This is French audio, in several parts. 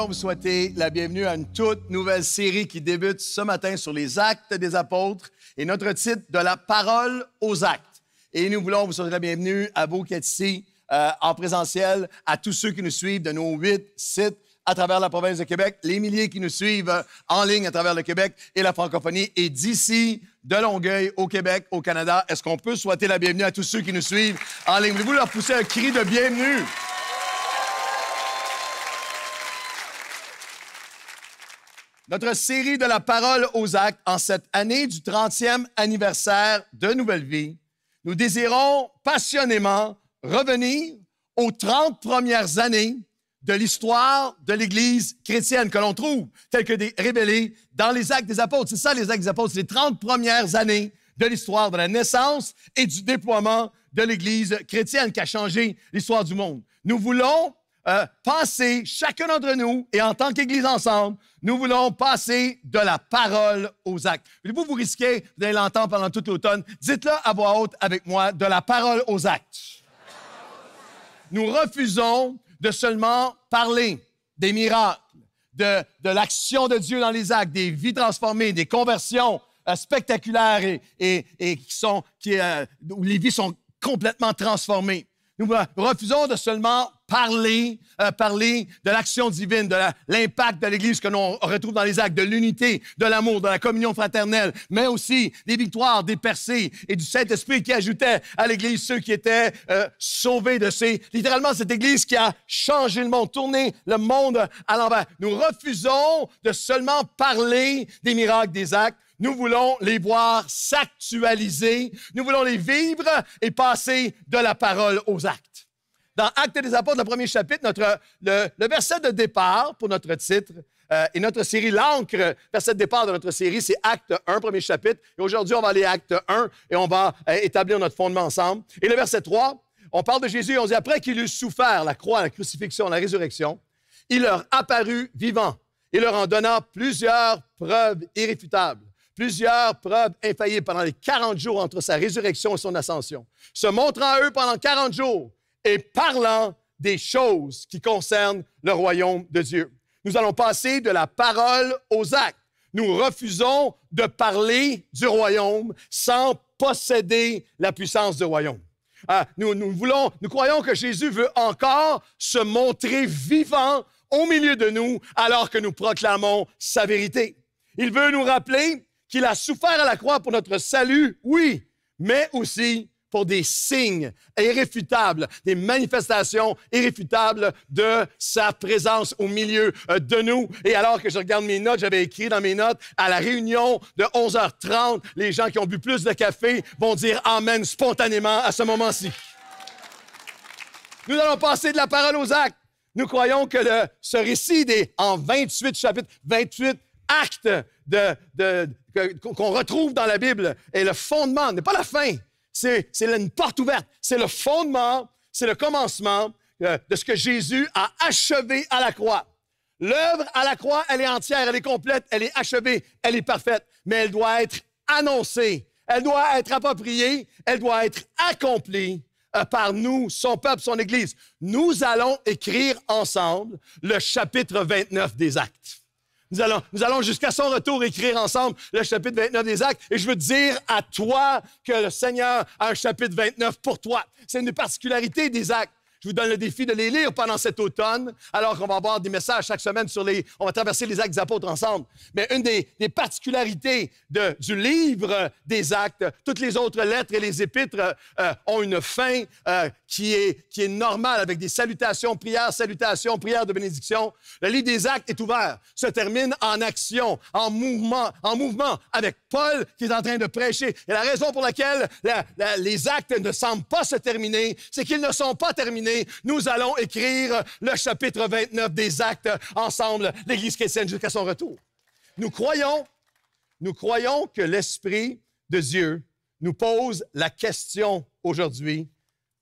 voulons vous souhaiter la bienvenue à une toute nouvelle série qui débute ce matin sur les actes des apôtres et notre titre de la parole aux actes. Et nous voulons vous souhaiter la bienvenue à vous qui êtes ici euh, en présentiel, à tous ceux qui nous suivent de nos huit sites à travers la province de Québec, les milliers qui nous suivent euh, en ligne à travers le Québec et la francophonie, et d'ici, de Longueuil, au Québec, au Canada. Est-ce qu'on peut souhaiter la bienvenue à tous ceux qui nous suivent en ligne? Voulez-vous leur pousser un cri de bienvenue? notre série de la parole aux actes en cette année du 30e anniversaire de Nouvelle Vie, nous désirons passionnément revenir aux 30 premières années de l'histoire de l'Église chrétienne que l'on trouve, telle que des dans les actes des apôtres. C'est ça, les actes des apôtres, les 30 premières années de l'histoire de la naissance et du déploiement de l'Église chrétienne qui a changé l'histoire du monde. Nous voulons euh, passer, chacun d'entre nous, et en tant qu'Église ensemble, nous voulons passer de la parole aux actes. Voulez-vous vous risquer, vous l'entendre pendant tout l'automne, dites-le à voix haute avec moi, de la parole aux actes. Nous refusons de seulement parler des miracles, de, l'action de Dieu dans les actes, des vies transformées, des conversions euh, spectaculaires et, qui sont, qui, euh, où les vies sont complètement transformées. Nous refusons de seulement parler, euh, parler de l'action divine, de l'impact de l'Église que l'on retrouve dans les actes, de l'unité, de l'amour, de la communion fraternelle, mais aussi des victoires, des percées et du Saint-Esprit qui ajoutait à l'Église ceux qui étaient euh, sauvés de ces... Littéralement, cette Église qui a changé le monde, tourné le monde à l'envers. Ben, nous refusons de seulement parler des miracles, des actes. Nous voulons les voir s'actualiser. Nous voulons les vivre et passer de la parole aux actes dans Actes des Apôtres, le premier chapitre, notre, le, verset de départ pour notre titre euh, et notre série, l'encre, verset de départ de notre série, c'est Acte 1, premier chapitre. Et aujourd'hui, on va aller à Acte 1 et on va euh, établir notre fondement ensemble. Et le verset 3, on parle de Jésus et on dit, après qu'il eut souffert la croix, la crucifixion, la résurrection, il leur apparut vivant et leur en donna plusieurs preuves irréfutables plusieurs preuves infaillibles pendant les 40 jours entre sa résurrection et son ascension, se montrant à eux pendant 40 jours et parlant des choses qui concernent le royaume de Dieu. Nous allons passer de la parole aux actes. Nous refusons de parler du royaume sans posséder la puissance du royaume. Ah, nous, nous, voulons, nous croyons que Jésus veut encore se montrer vivant au milieu de nous alors que nous proclamons sa vérité. Il veut nous rappeler qu'il a souffert à la croix pour notre salut, oui, mais aussi pour des signes irréfutables, des manifestations irréfutables de sa présence au milieu euh, de nous. Et alors que je regarde mes notes, j'avais écrit dans mes notes, à la réunion de 11h30, les gens qui ont bu plus de café vont dire Amen spontanément à ce moment-ci. Nous allons passer de la parole aux actes. Nous croyons que le, ce récit des, en 28 chapitres, 28 actes qu'on retrouve dans la Bible est le fondement, n'est pas la fin, c'est une porte ouverte. C'est le fondement, c'est le commencement euh, de ce que Jésus a achevé à la croix. L'œuvre à la croix, elle est entière, elle est complète, elle est achevée, elle est parfaite, mais elle doit être annoncée, elle doit être appropriée, elle doit être accomplie euh, par nous, son peuple, son Église. Nous allons écrire ensemble le chapitre 29 des actes. Nous allons, nous allons jusqu'à son retour écrire ensemble le chapitre 29 des Actes. Et je veux dire à toi que le Seigneur a un chapitre 29 pour toi. C'est une particularité des Actes. Je vous donne le défi de les lire pendant cet automne, alors qu'on va avoir des messages chaque semaine sur les... On va traverser les actes des apôtres ensemble. Mais une des, particularités du livre des actes, toutes les autres lettres et les épîtres euh, ont une fin euh, qui est, normal avec des salutations, prières, salutations, prières de bénédiction. Le livre des actes est ouvert, se termine en action, en mouvement, en mouvement avec Paul qui est en train de prêcher. Et la raison pour laquelle les actes ne semblent pas se terminer, c'est qu'ils ne sont pas terminés. Nous allons écrire le chapitre 29 des actes ensemble, l'Église chrétienne jusqu'à son retour. Nous croyons, nous croyons que l'Esprit de Dieu nous pose la question aujourd'hui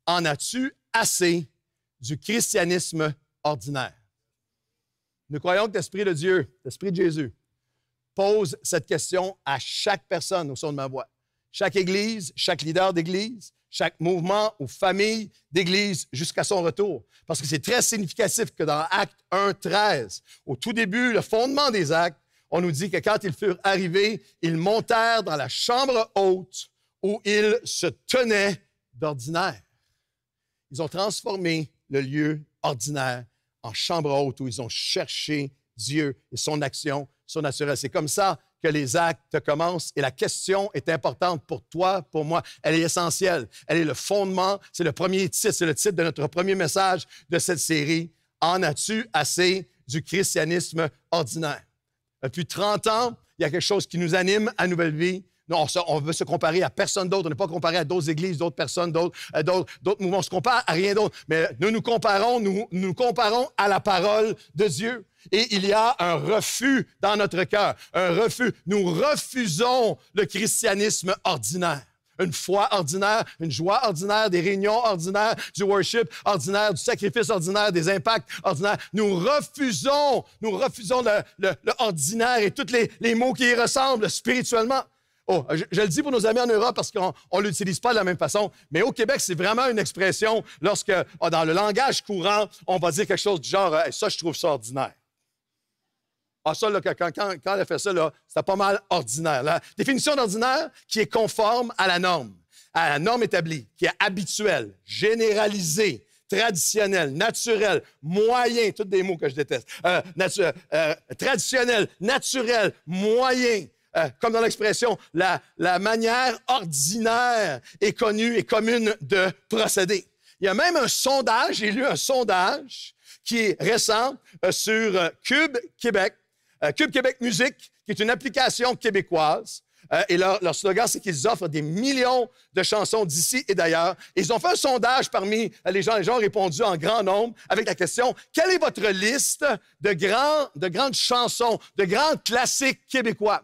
en as-tu assez du christianisme ordinaire? Nous croyons que l'Esprit de Dieu, l'Esprit de Jésus, pose cette question à chaque personne au son de ma voix. Chaque église, chaque leader d'église, chaque mouvement ou famille d'église jusqu'à son retour. Parce que c'est très significatif que dans Acte 1, 13, au tout début, le fondement des actes, on nous dit que quand ils furent arrivés, ils montèrent dans la chambre haute où ils se tenaient d'ordinaire. Ils ont transformé le lieu ordinaire en chambre haute où ils ont cherché Dieu et son action surnaturelle. C'est comme ça que les actes commencent et la question est importante pour toi, pour moi. Elle est essentielle. Elle est le fondement. C'est le premier titre. C'est le titre de notre premier message de cette série. En as-tu assez du christianisme ordinaire? Depuis 30 ans, il y a quelque chose qui nous anime à Nouvelle Vie. Non, on, veut se comparer à personne d'autre. On n'est pas comparé à d'autres églises, d'autres personnes, euh, d'autres, d'autres, mouvements. On se compare à rien d'autre. Mais nous nous comparons, nous nous comparons à la parole de Dieu. Et il y a un refus dans notre cœur, un refus. Nous refusons le christianisme ordinaire une foi ordinaire, une joie ordinaire, des réunions ordinaires, du worship ordinaire, du sacrifice ordinaire, des impacts ordinaires. Nous refusons, nous refusons le, ordinaire et tous les, les mots qui y ressemblent spirituellement. Oh, je, le dis pour nos amis en Europe parce qu'on ne l'utilise pas de la même façon, mais au Québec, c'est vraiment une expression lorsque, ah, dans le langage courant, on va dire quelque chose du genre Ça, je trouve ça ordinaire. Ah, ça, quand, elle a fait ça, c'était pas mal ordinaire. La définition d'ordinaire qui est conforme à la norme, à la norme établie, qui est habituelle, généralisée, traditionnelle, naturelle, moyen, toutes des mots que je déteste, euh, euh, euh traditionnel, naturel, moyen, euh, comme dans l'expression, la, manière ordinaire est connue et commune de procéder. Il y a même un sondage, j'ai lu un sondage qui est récent euh, sur euh, Cube Québec, Cube Québec Musique, qui est une application québécoise. et leur, slogan, c'est qu'ils offrent des millions de chansons d'ici et d'ailleurs. Ils ont fait un sondage parmi les gens. Les gens ont répondu en grand nombre avec la question quelle est votre liste de, grands, de grandes chansons, de grands classiques québécois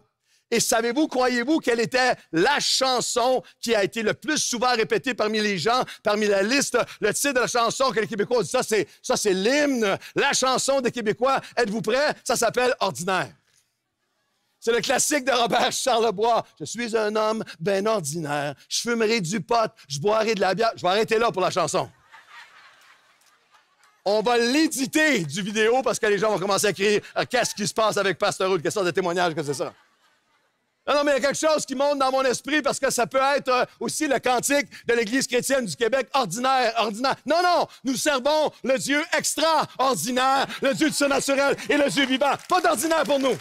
et savez-vous, croyez-vous quelle était la chanson qui a été le plus souvent répétée parmi les gens, parmi la liste, le titre de la chanson que les Québécois ont dit, ça c'est, l'hymne, la chanson des Québécois, êtes-vous prêts? Ça s'appelle Ordinaire. C'est le classique de Robert Charlebois. Je suis un homme bien ordinaire. Je fumerai du pot, je boirai de la bière. Je vais arrêter là pour la chanson. On va l'éditer du vidéo parce que les gens vont commencer à crier euh, Qu'est-ce qui se passe avec Pasteur Quelle question de témoignage que c'est ça. Non, non, mais il y a quelque chose qui monte dans mon esprit parce que ça peut être euh, aussi le cantique de l'Église chrétienne du Québec ordinaire, ordinaire. Non, non, nous servons le Dieu extraordinaire, le Dieu surnaturel et le Dieu vivant. Pas d'ordinaire pour nous.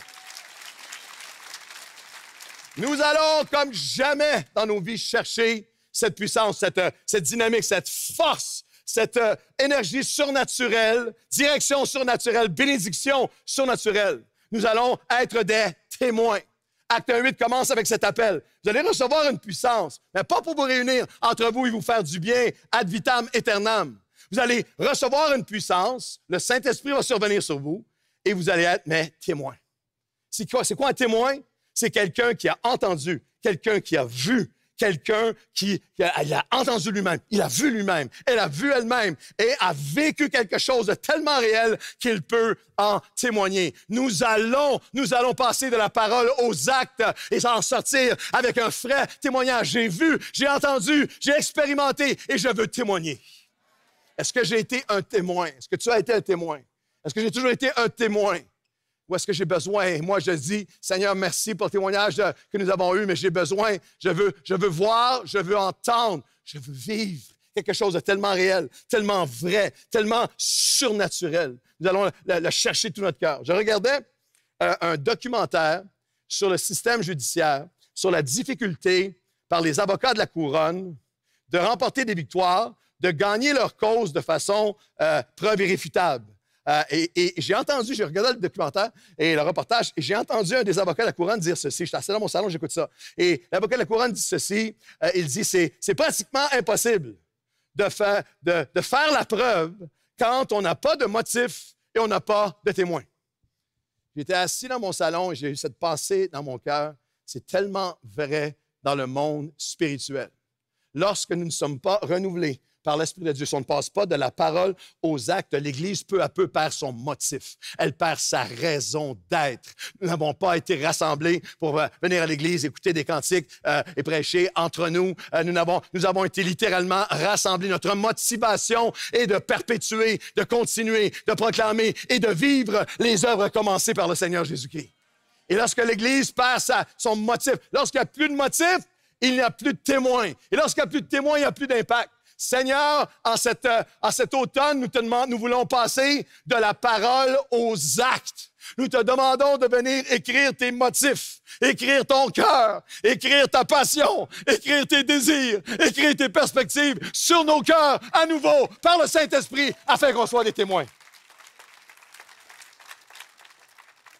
Nous allons comme jamais dans nos vies chercher cette puissance, cette, euh, dynamique, cette force, cette euh, énergie surnaturelle, direction surnaturelle, bénédiction surnaturelle. Nous allons être des témoins. Acte 8 commence avec cet appel. Vous allez recevoir une puissance, mais pas pour vous réunir entre vous et vous faire du bien, ad vitam aeternam. Vous allez recevoir une puissance, le Saint-Esprit va survenir sur vous et vous allez être, mes témoin. C'est quoi, c'est quoi un témoin? C'est quelqu'un qui a entendu, quelqu'un qui a vu, quelqu'un qui, a, entendu lui-même, il a vu lui-même, elle a vu elle-même et a vécu quelque chose de tellement réel qu'il peut en témoigner. Nous allons, nous allons passer de la parole aux actes et s'en sortir avec un frais témoignage. J'ai vu, j'ai entendu, j'ai expérimenté et je veux témoigner. Est-ce que j'ai été un témoin? Est-ce que tu as été un témoin? Est-ce que j'ai toujours été un témoin? où est-ce que j'ai besoin. moi, je dis, Seigneur, merci pour le témoignage que nous avons eu, mais j'ai besoin, je veux, je veux voir, je veux entendre, je veux vivre quelque chose de tellement réel, tellement vrai, tellement surnaturel. Nous allons le, chercher de tout notre cœur. Je regardais euh, un documentaire sur le système judiciaire, sur la difficulté par les avocats de la couronne de remporter des victoires, de gagner leur cause de façon euh, preuve irréfutable. Euh, et, j'ai entendu, j'ai regardé le documentaire et le reportage, et j'ai entendu un des avocats de la couronne dire ceci. J'étais assis dans mon salon, j'écoute ça. Et l'avocat de la couronne dit ceci. Euh, il dit, c'est, pratiquement impossible de faire, de, de faire la preuve quand on n'a pas de motif et on n'a pas de témoin. J'étais assis dans mon salon j'ai eu cette pensée dans mon cœur. C'est tellement vrai dans le monde spirituel. Lorsque nous ne sommes pas renouvelés, par l'Esprit de Dieu. Si on ne passe pas de la parole aux actes, l'Église peu à peu perd son motif. Elle perd sa raison d'être. Nous n'avons pas été rassemblés pour euh, venir à l'Église, écouter des cantiques euh, et prêcher entre nous. Euh, nous, avons, nous avons été littéralement rassemblés. Notre motivation est de perpétuer, de continuer, de proclamer et de vivre les œuvres commencées par le Seigneur Jésus-Christ. Et lorsque l'Église perd sa, son motif, lorsqu'il n'y a plus de motif, il n'y a plus de témoins. Et lorsqu'il n'y a plus de témoins, il n'y a plus d'impact. Seigneur, euh, en, cet automne, nous te demandons, nous voulons passer de la parole aux actes. Nous te demandons de venir écrire tes motifs, écrire ton cœur, écrire ta passion, écrire tes désirs, écrire tes perspectives sur nos cœurs à nouveau par le Saint-Esprit afin qu'on soit des témoins.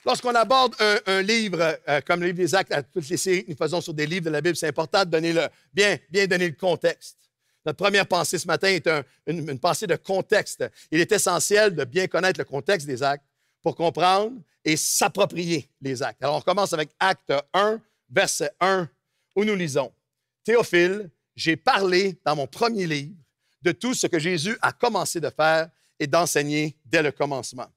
Lorsqu'on aborde un, livre euh, comme le livre des actes, à toutes les séries que nous faisons sur des livres de la Bible, c'est important de donner le, bien, bien donner le contexte. Notre première pensée ce matin est une, pensée de contexte. Il est essentiel de bien connaître le contexte des actes pour comprendre et s'approprier les actes. Alors, on commence avec Acte 1, verset 1, où nous lisons Théophile, j'ai parlé dans mon premier livre de tout ce que Jésus a commencé de faire et d'enseigner dès le commencement.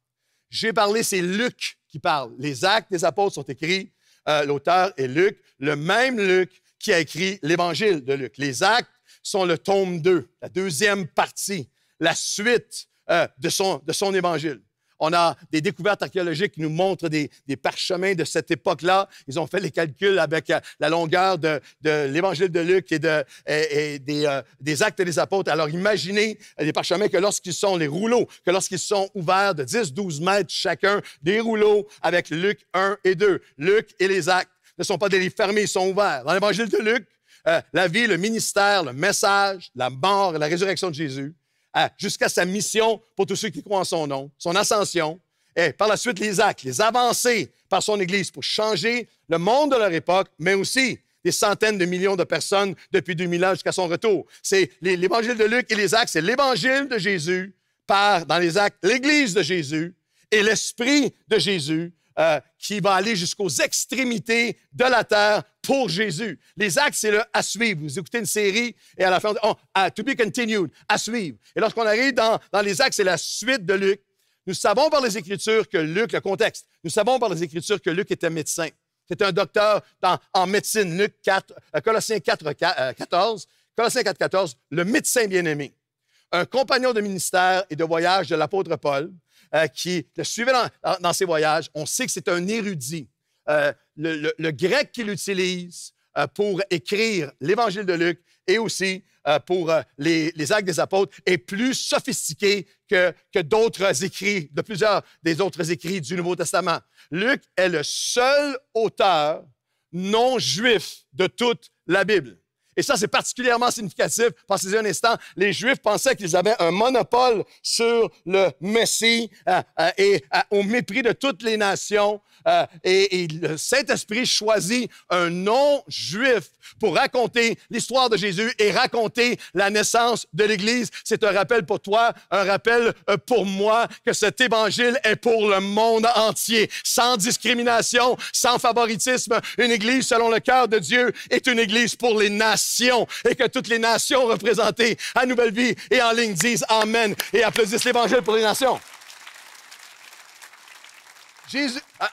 J'ai parlé, c'est Luc qui parle. Les actes des apôtres sont écrits, euh, l'auteur est Luc, le même Luc qui a écrit l'évangile de Luc. Les actes sont le tome 2, la deuxième partie, la suite euh, de, son, de son évangile. On a des découvertes archéologiques qui nous montrent des, parchemins de cette époque-là. Ils ont fait les calculs avec euh, la longueur de, l'évangile de Luc et, de, et, euh, des, actes des apôtres. Alors imaginez les parchemins que lorsqu'ils sont, les rouleaux, que lorsqu'ils sont ouverts de 10-12 mètres chacun, des rouleaux avec Luc 1 et 2. Luc et les actes ne sont pas des livres fermés, ils sont ouverts. Dans l'évangile de Luc, euh, la vie, le ministère, le message, la mort et la résurrection de Jésus, euh, jusqu'à sa mission pour tous ceux qui croient en son nom, son ascension, et par la suite les actes, les avancées par son Église pour changer le monde de leur époque, mais aussi des centaines de millions de personnes depuis 2000 ans jusqu'à son retour. C'est l'Évangile de Luc et les actes, c'est l'Évangile de Jésus par, dans les actes, l'Église de Jésus et l'Esprit de Jésus euh, qui va aller jusqu'aux extrémités de la terre pour Jésus. Les actes, c'est le à suivre. Vous écoutez une série et à la fin, on oh, dit, to be continued, à suivre. Et lorsqu'on arrive dans, dans les actes, c'est la suite de Luc. Nous savons par les Écritures que Luc, le contexte, nous savons par les Écritures que Luc était médecin. C'était un docteur en médecine, Luc 4, euh, Colossiens 4, 14. Euh, euh, Colossiens 4, 14, le médecin bien-aimé, un compagnon de ministère et de voyage de l'apôtre Paul, qui le suivait dans, ses voyages. On sait que c'est un érudit le, grec qu'il utilise euh, pour écrire l'évangile de Luc et aussi euh, pour euh, les, actes des apôtres est plus sophistiqué que, que d'autres écrits, de plusieurs des autres écrits du Nouveau Testament. Luc est le seul auteur non juif de toute la Bible. Et ça, c'est particulièrement significatif. Pensez-y un instant. Les Juifs pensaient qu'ils avaient un monopole sur le Messie euh, euh, et euh, au mépris de toutes les nations. Et, et, le Saint-Esprit choisit un non-juif pour raconter l'histoire de Jésus et raconter la naissance de l'Église. C'est un rappel pour toi, un rappel pour moi que cet évangile est pour le monde entier, sans discrimination, sans favoritisme. Une Église selon le cœur de Dieu est une Église pour les nations et que toutes les nations représentées à Nouvelle Vie et en ligne disent Amen et applaudissent l'Évangile pour les nations.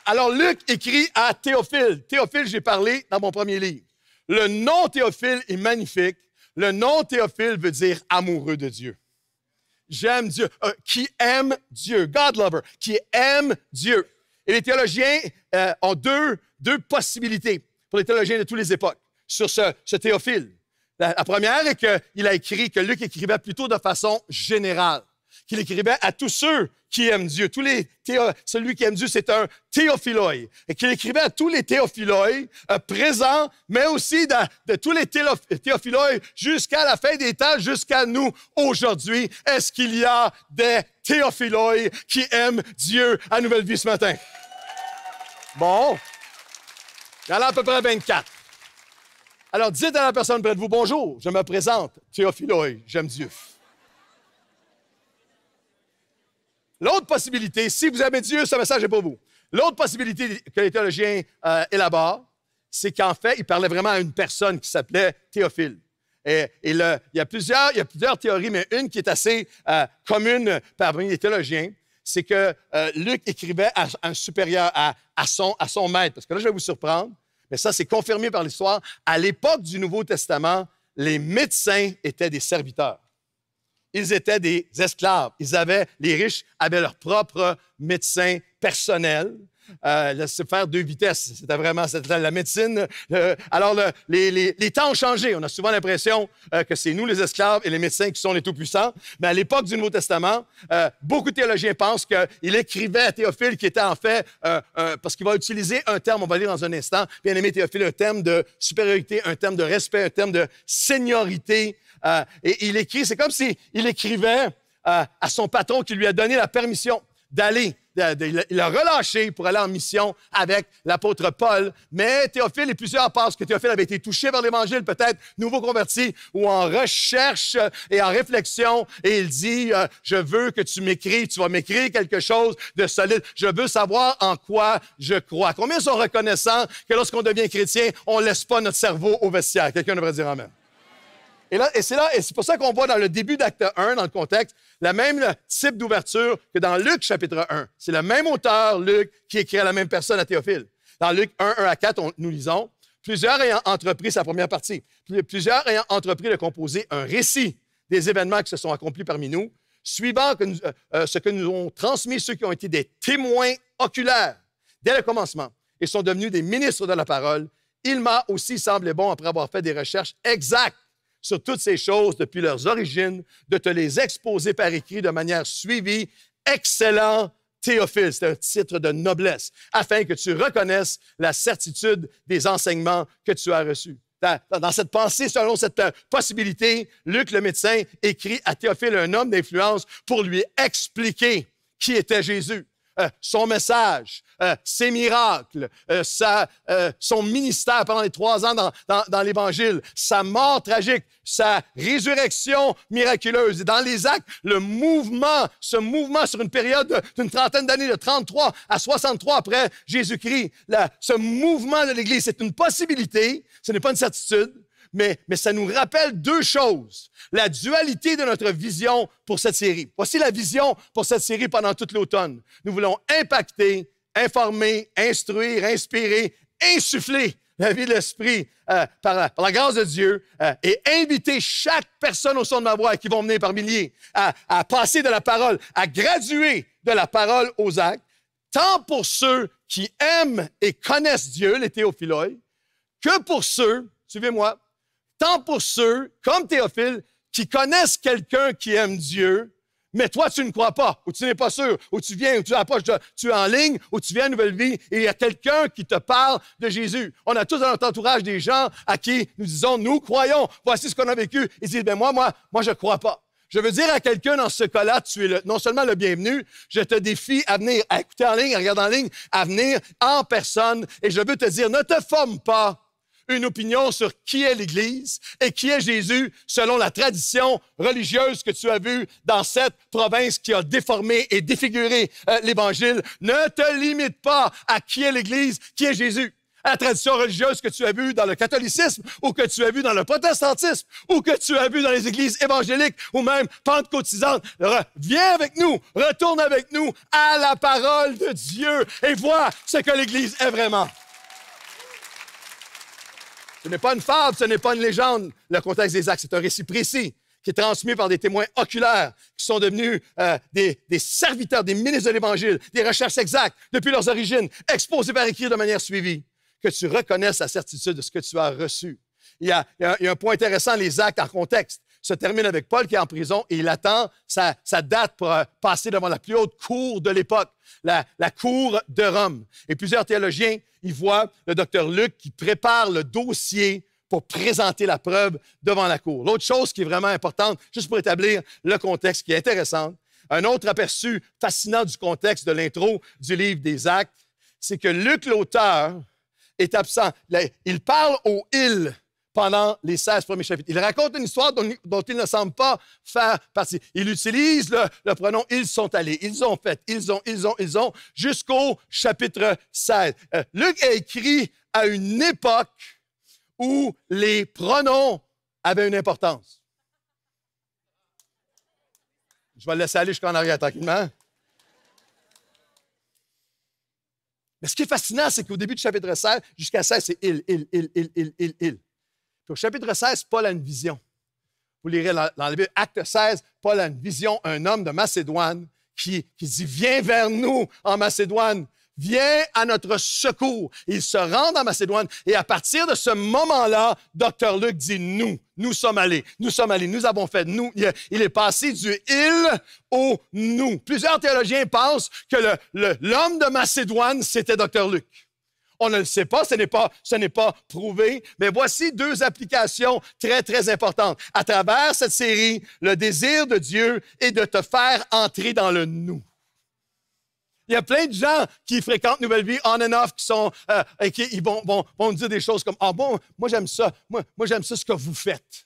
Alors Luc écrit à Théophile. Théophile, j'ai parlé dans mon premier livre. Le nom Théophile est magnifique. Le nom Théophile veut dire amoureux de Dieu. J'aime Dieu, euh, qui aime Dieu, God lover, qui aime Dieu. Et les théologiens euh, ont deux, deux possibilités pour les théologiens de toutes les époques sur ce, Théophile. La, première est qu'il a écrit que Luc écrivait plutôt de façon générale, qu'il écrivait à tous ceux qui aiment Dieu. Tous les celui qui aime Dieu, c'est un théophiloï Et qu'il écrivait à tous les théophiloïs euh, présents, mais aussi de, tous les théophiloïs jusqu'à la fin des temps, jusqu'à nous aujourd'hui. Est-ce qu'il y a des théophiloïs qui aiment Dieu à Nouvelle Vie ce matin? Bon. Il y en a à peu près 24. Alors dites à la personne près de vous, bonjour, je me présente, Théophiloï, j'aime Dieu. L'autre possibilité, si vous aimez Dieu, ce message est pour vous. L'autre possibilité que les théologiens euh, élaborent, c'est qu'en fait, il parlait vraiment à une personne qui s'appelait Théophile. Et, il, y a plusieurs, théories, mais une qui est assez euh, commune parmi les théologiens, c'est que euh, Luc écrivait à, un supérieur, à, son, à son maître. Parce que là, je vais vous surprendre mais ça c'est confirmé par l'histoire, à l'époque du Nouveau Testament, les médecins étaient des serviteurs. Ils étaient des esclaves. Ils avaient, les riches avaient leur propre médecin personnel euh, faire deux vitesses. C'était vraiment c'était la médecine. alors, les, temps ont changé. On a souvent l'impression euh, que c'est nous, les esclaves, et les médecins qui sont les tout-puissants. Mais à l'époque du Nouveau Testament, euh, beaucoup de théologiens pensent qu'il écrivait à Théophile, qui était en fait, euh, parce qu'il va utiliser un terme, on va lire dans un instant, bien aimé Théophile, un terme de supériorité, un terme de respect, un terme de seniorité. et il écrit, c'est comme s'il écrivait à son patron qui lui a donné la permission d'aller, il a relâché pour aller en mission avec l'apôtre Paul. Mais Théophile et plusieurs pensent que Théophile avait été touché par l'Évangile, peut-être nouveau converti ou en recherche et en réflexion. Et il dit, euh, je veux que tu m'écris, tu vas m'écrire quelque chose de solide. Je veux savoir en quoi je crois. Combien sont reconnaissants que lorsqu'on devient chrétien, on laisse pas notre cerveau au vestiaire? Quelqu'un devrait dire Amen. Et, c'est là, et c'est pour ça qu'on voit dans le début d'acte 1, dans le contexte, le même type d'ouverture que dans Luc chapitre 1. C'est le même auteur, Luc, qui écrit à la même personne à Théophile. Dans Luc 1, 1 à 4, on, nous lisons, plusieurs ayant entrepris sa première partie, plusieurs ayant entrepris de composer un récit des événements qui se sont accomplis parmi nous, suivant euh, euh, ce que nous ont transmis ceux qui ont été des témoins oculaires dès le commencement et sont devenus des ministres de la parole, il m'a aussi semblé bon, après avoir fait des recherches exactes sur toutes ces choses depuis leurs origines, de te les exposer par écrit de manière suivie. Excellent Théophile, c'est un titre de noblesse, afin que tu reconnaisses la certitude des enseignements que tu as reçus. Dans cette pensée, selon cette euh, possibilité, Luc le médecin écrit à Théophile, un homme d'influence, pour lui expliquer qui était Jésus. Euh, son message, euh, ses miracles, euh, son ministère pendant les trois ans dans, l'Évangile, sa mort tragique, sa résurrection miraculeuse. dans les actes, le mouvement, ce mouvement sur une période d'une trentaine d'années, de 33 à 63 après Jésus-Christ, ce mouvement de l'Église, c'est une possibilité, ce n'est pas une certitude, mais, mais ça nous rappelle deux choses. La dualité de notre vision pour cette série. Voici la vision pour cette série pendant tout l'automne. Nous voulons impacter, informer, instruire, inspirer, insuffler la vie de l'Esprit euh, par, la grâce de Dieu euh, et inviter chaque personne au son de ma voix qui vont venir par milliers à, passer de la parole, à graduer de la parole aux actes, tant pour ceux qui aiment et connaissent Dieu, les théophiloïdes, que pour ceux, suivez-moi, tant pour ceux, comme Théophile, qui connaissent quelqu'un qui aime Dieu, mais toi, tu ne crois pas, ou tu n'es pas sûr, ou tu viens, ou tu approches, de, tu es en ligne, ou tu viens à Nouvelle Vie, et il y a quelqu'un qui te parle de Jésus. On a tous dans notre entourage des gens à qui nous disons, nous croyons, voici ce qu'on a vécu. Ils disent, ben moi, moi, moi, je ne crois pas. Je veux dire à quelqu'un dans ce cas-là, tu es non seulement le bienvenu, je te défie à venir, à écouter en ligne, à regarder en ligne, à venir en personne, et je veux te dire, ne te forme pas une opinion sur qui est l'Église et qui est Jésus selon la tradition religieuse que tu as vue dans cette province qui a déformé et défiguré euh, l'Évangile. Ne te limite pas à qui est l'Église, qui est Jésus la tradition religieuse que tu as vue dans le catholicisme ou que tu as vue dans le protestantisme ou que tu as vue dans les églises évangéliques ou même pentecôtisantes. Viens avec nous, retourne avec nous à la parole de Dieu et vois ce que l'Église est vraiment. Ce n'est pas une fable, ce n'est pas une légende, le contexte des actes. C'est un récit précis qui est transmis par des témoins oculaires qui sont devenus euh, des, serviteurs, des ministres de l'Évangile, des recherches exactes depuis leurs origines, exposées par écrit de manière suivie, que tu reconnaisses la certitude de ce que tu as reçu. Il y a, un, il y a un point intéressant, les actes en contexte se termine avec Paul qui est en prison et il attend sa, date pour euh, passer devant la plus haute cour de l'époque, la, cour de Rome. Et plusieurs théologiens y voient le docteur Luc qui prépare le dossier pour présenter la preuve devant la cour. L'autre chose qui est vraiment importante, juste pour établir le contexte qui est intéressant, un autre aperçu fascinant du contexte de l'intro du livre des Actes, c'est que Luc, l'auteur, est absent. Il parle au il pendant les 16 premiers chapitres. Il raconte une histoire dont, il ne semble pas faire partie. Il utilise le, pronom ils sont allés, ils ont fait, ils ont, ils ont, ils ont, jusqu'au chapitre 16. Euh, Luc a écrit à une époque où les pronoms avaient une importance. Je vais le laisser aller jusqu'en arrière tranquillement. Mais ce qui est fascinant, c'est qu'au début du chapitre 16, jusqu'à 16, c'est il, il, il, il, il, il, il. Au chapitre 16, Paul a une vision. Vous lirez dans, la acte 16, Paul a une vision, un homme de Macédoine qui, dit Viens vers nous en Macédoine, viens à notre secours. Il se rend en Macédoine et à partir de ce moment-là, Docteur Luc dit Nous, nous sommes allés, nous sommes allés, nous avons fait nous. Il est passé du il au nous. Plusieurs théologiens pensent que l'homme de Macédoine, c'était Docteur Luc. On ne le sait pas, ce n'est pas, ce n'est pas prouvé. Mais voici deux applications très, très importantes. À travers cette série, le désir de Dieu est de te faire entrer dans le nous. Il y a plein de gens qui fréquentent Nouvelle Vie on and off qui sont euh, qui ils vont, dire des choses comme Ah bon, moi j'aime ça, moi, moi j'aime ça ce que vous faites.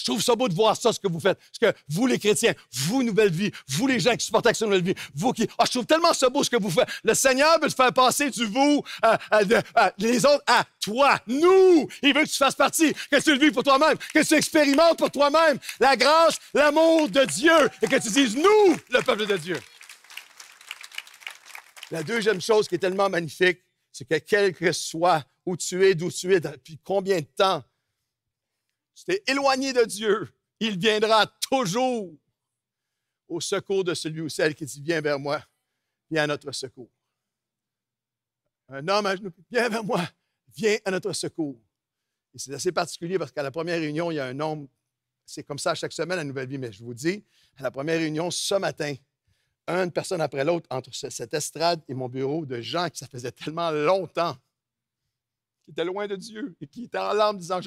Je trouve ça beau de voir ça, ce que vous faites. Parce que vous, les chrétiens, vous, Nouvelle Vie, vous, les gens qui supportent Action Nouvelle Vie, vous qui... Ah, je trouve tellement ça beau, ce que vous faites. Le Seigneur veut te faire passer du vous, à, euh, euh, euh, les autres, à toi, nous. Il veut que tu fasses partie, que tu le vives pour toi-même, que tu expérimentes pour toi-même la grâce, l'amour de Dieu et que tu dises, nous, le peuple de Dieu. La deuxième chose qui est tellement magnifique, c'est que quel que soit où tu es, d'où tu es, depuis combien de temps, c'était éloigné de Dieu, il viendra toujours au secours de celui ou celle qui dit Viens vers moi, viens à notre secours. Un homme à genoux, viens vers moi, viens à notre secours. Et c'est assez particulier parce qu'à la première réunion, il y a un homme. C'est comme ça chaque semaine à Nouvelle Vie, mais je vous dis, à la première réunion ce matin, une personne après l'autre, entre cette estrade et mon bureau, de gens qui ça faisait tellement longtemps qui était loin de Dieu et qui était en larmes disant,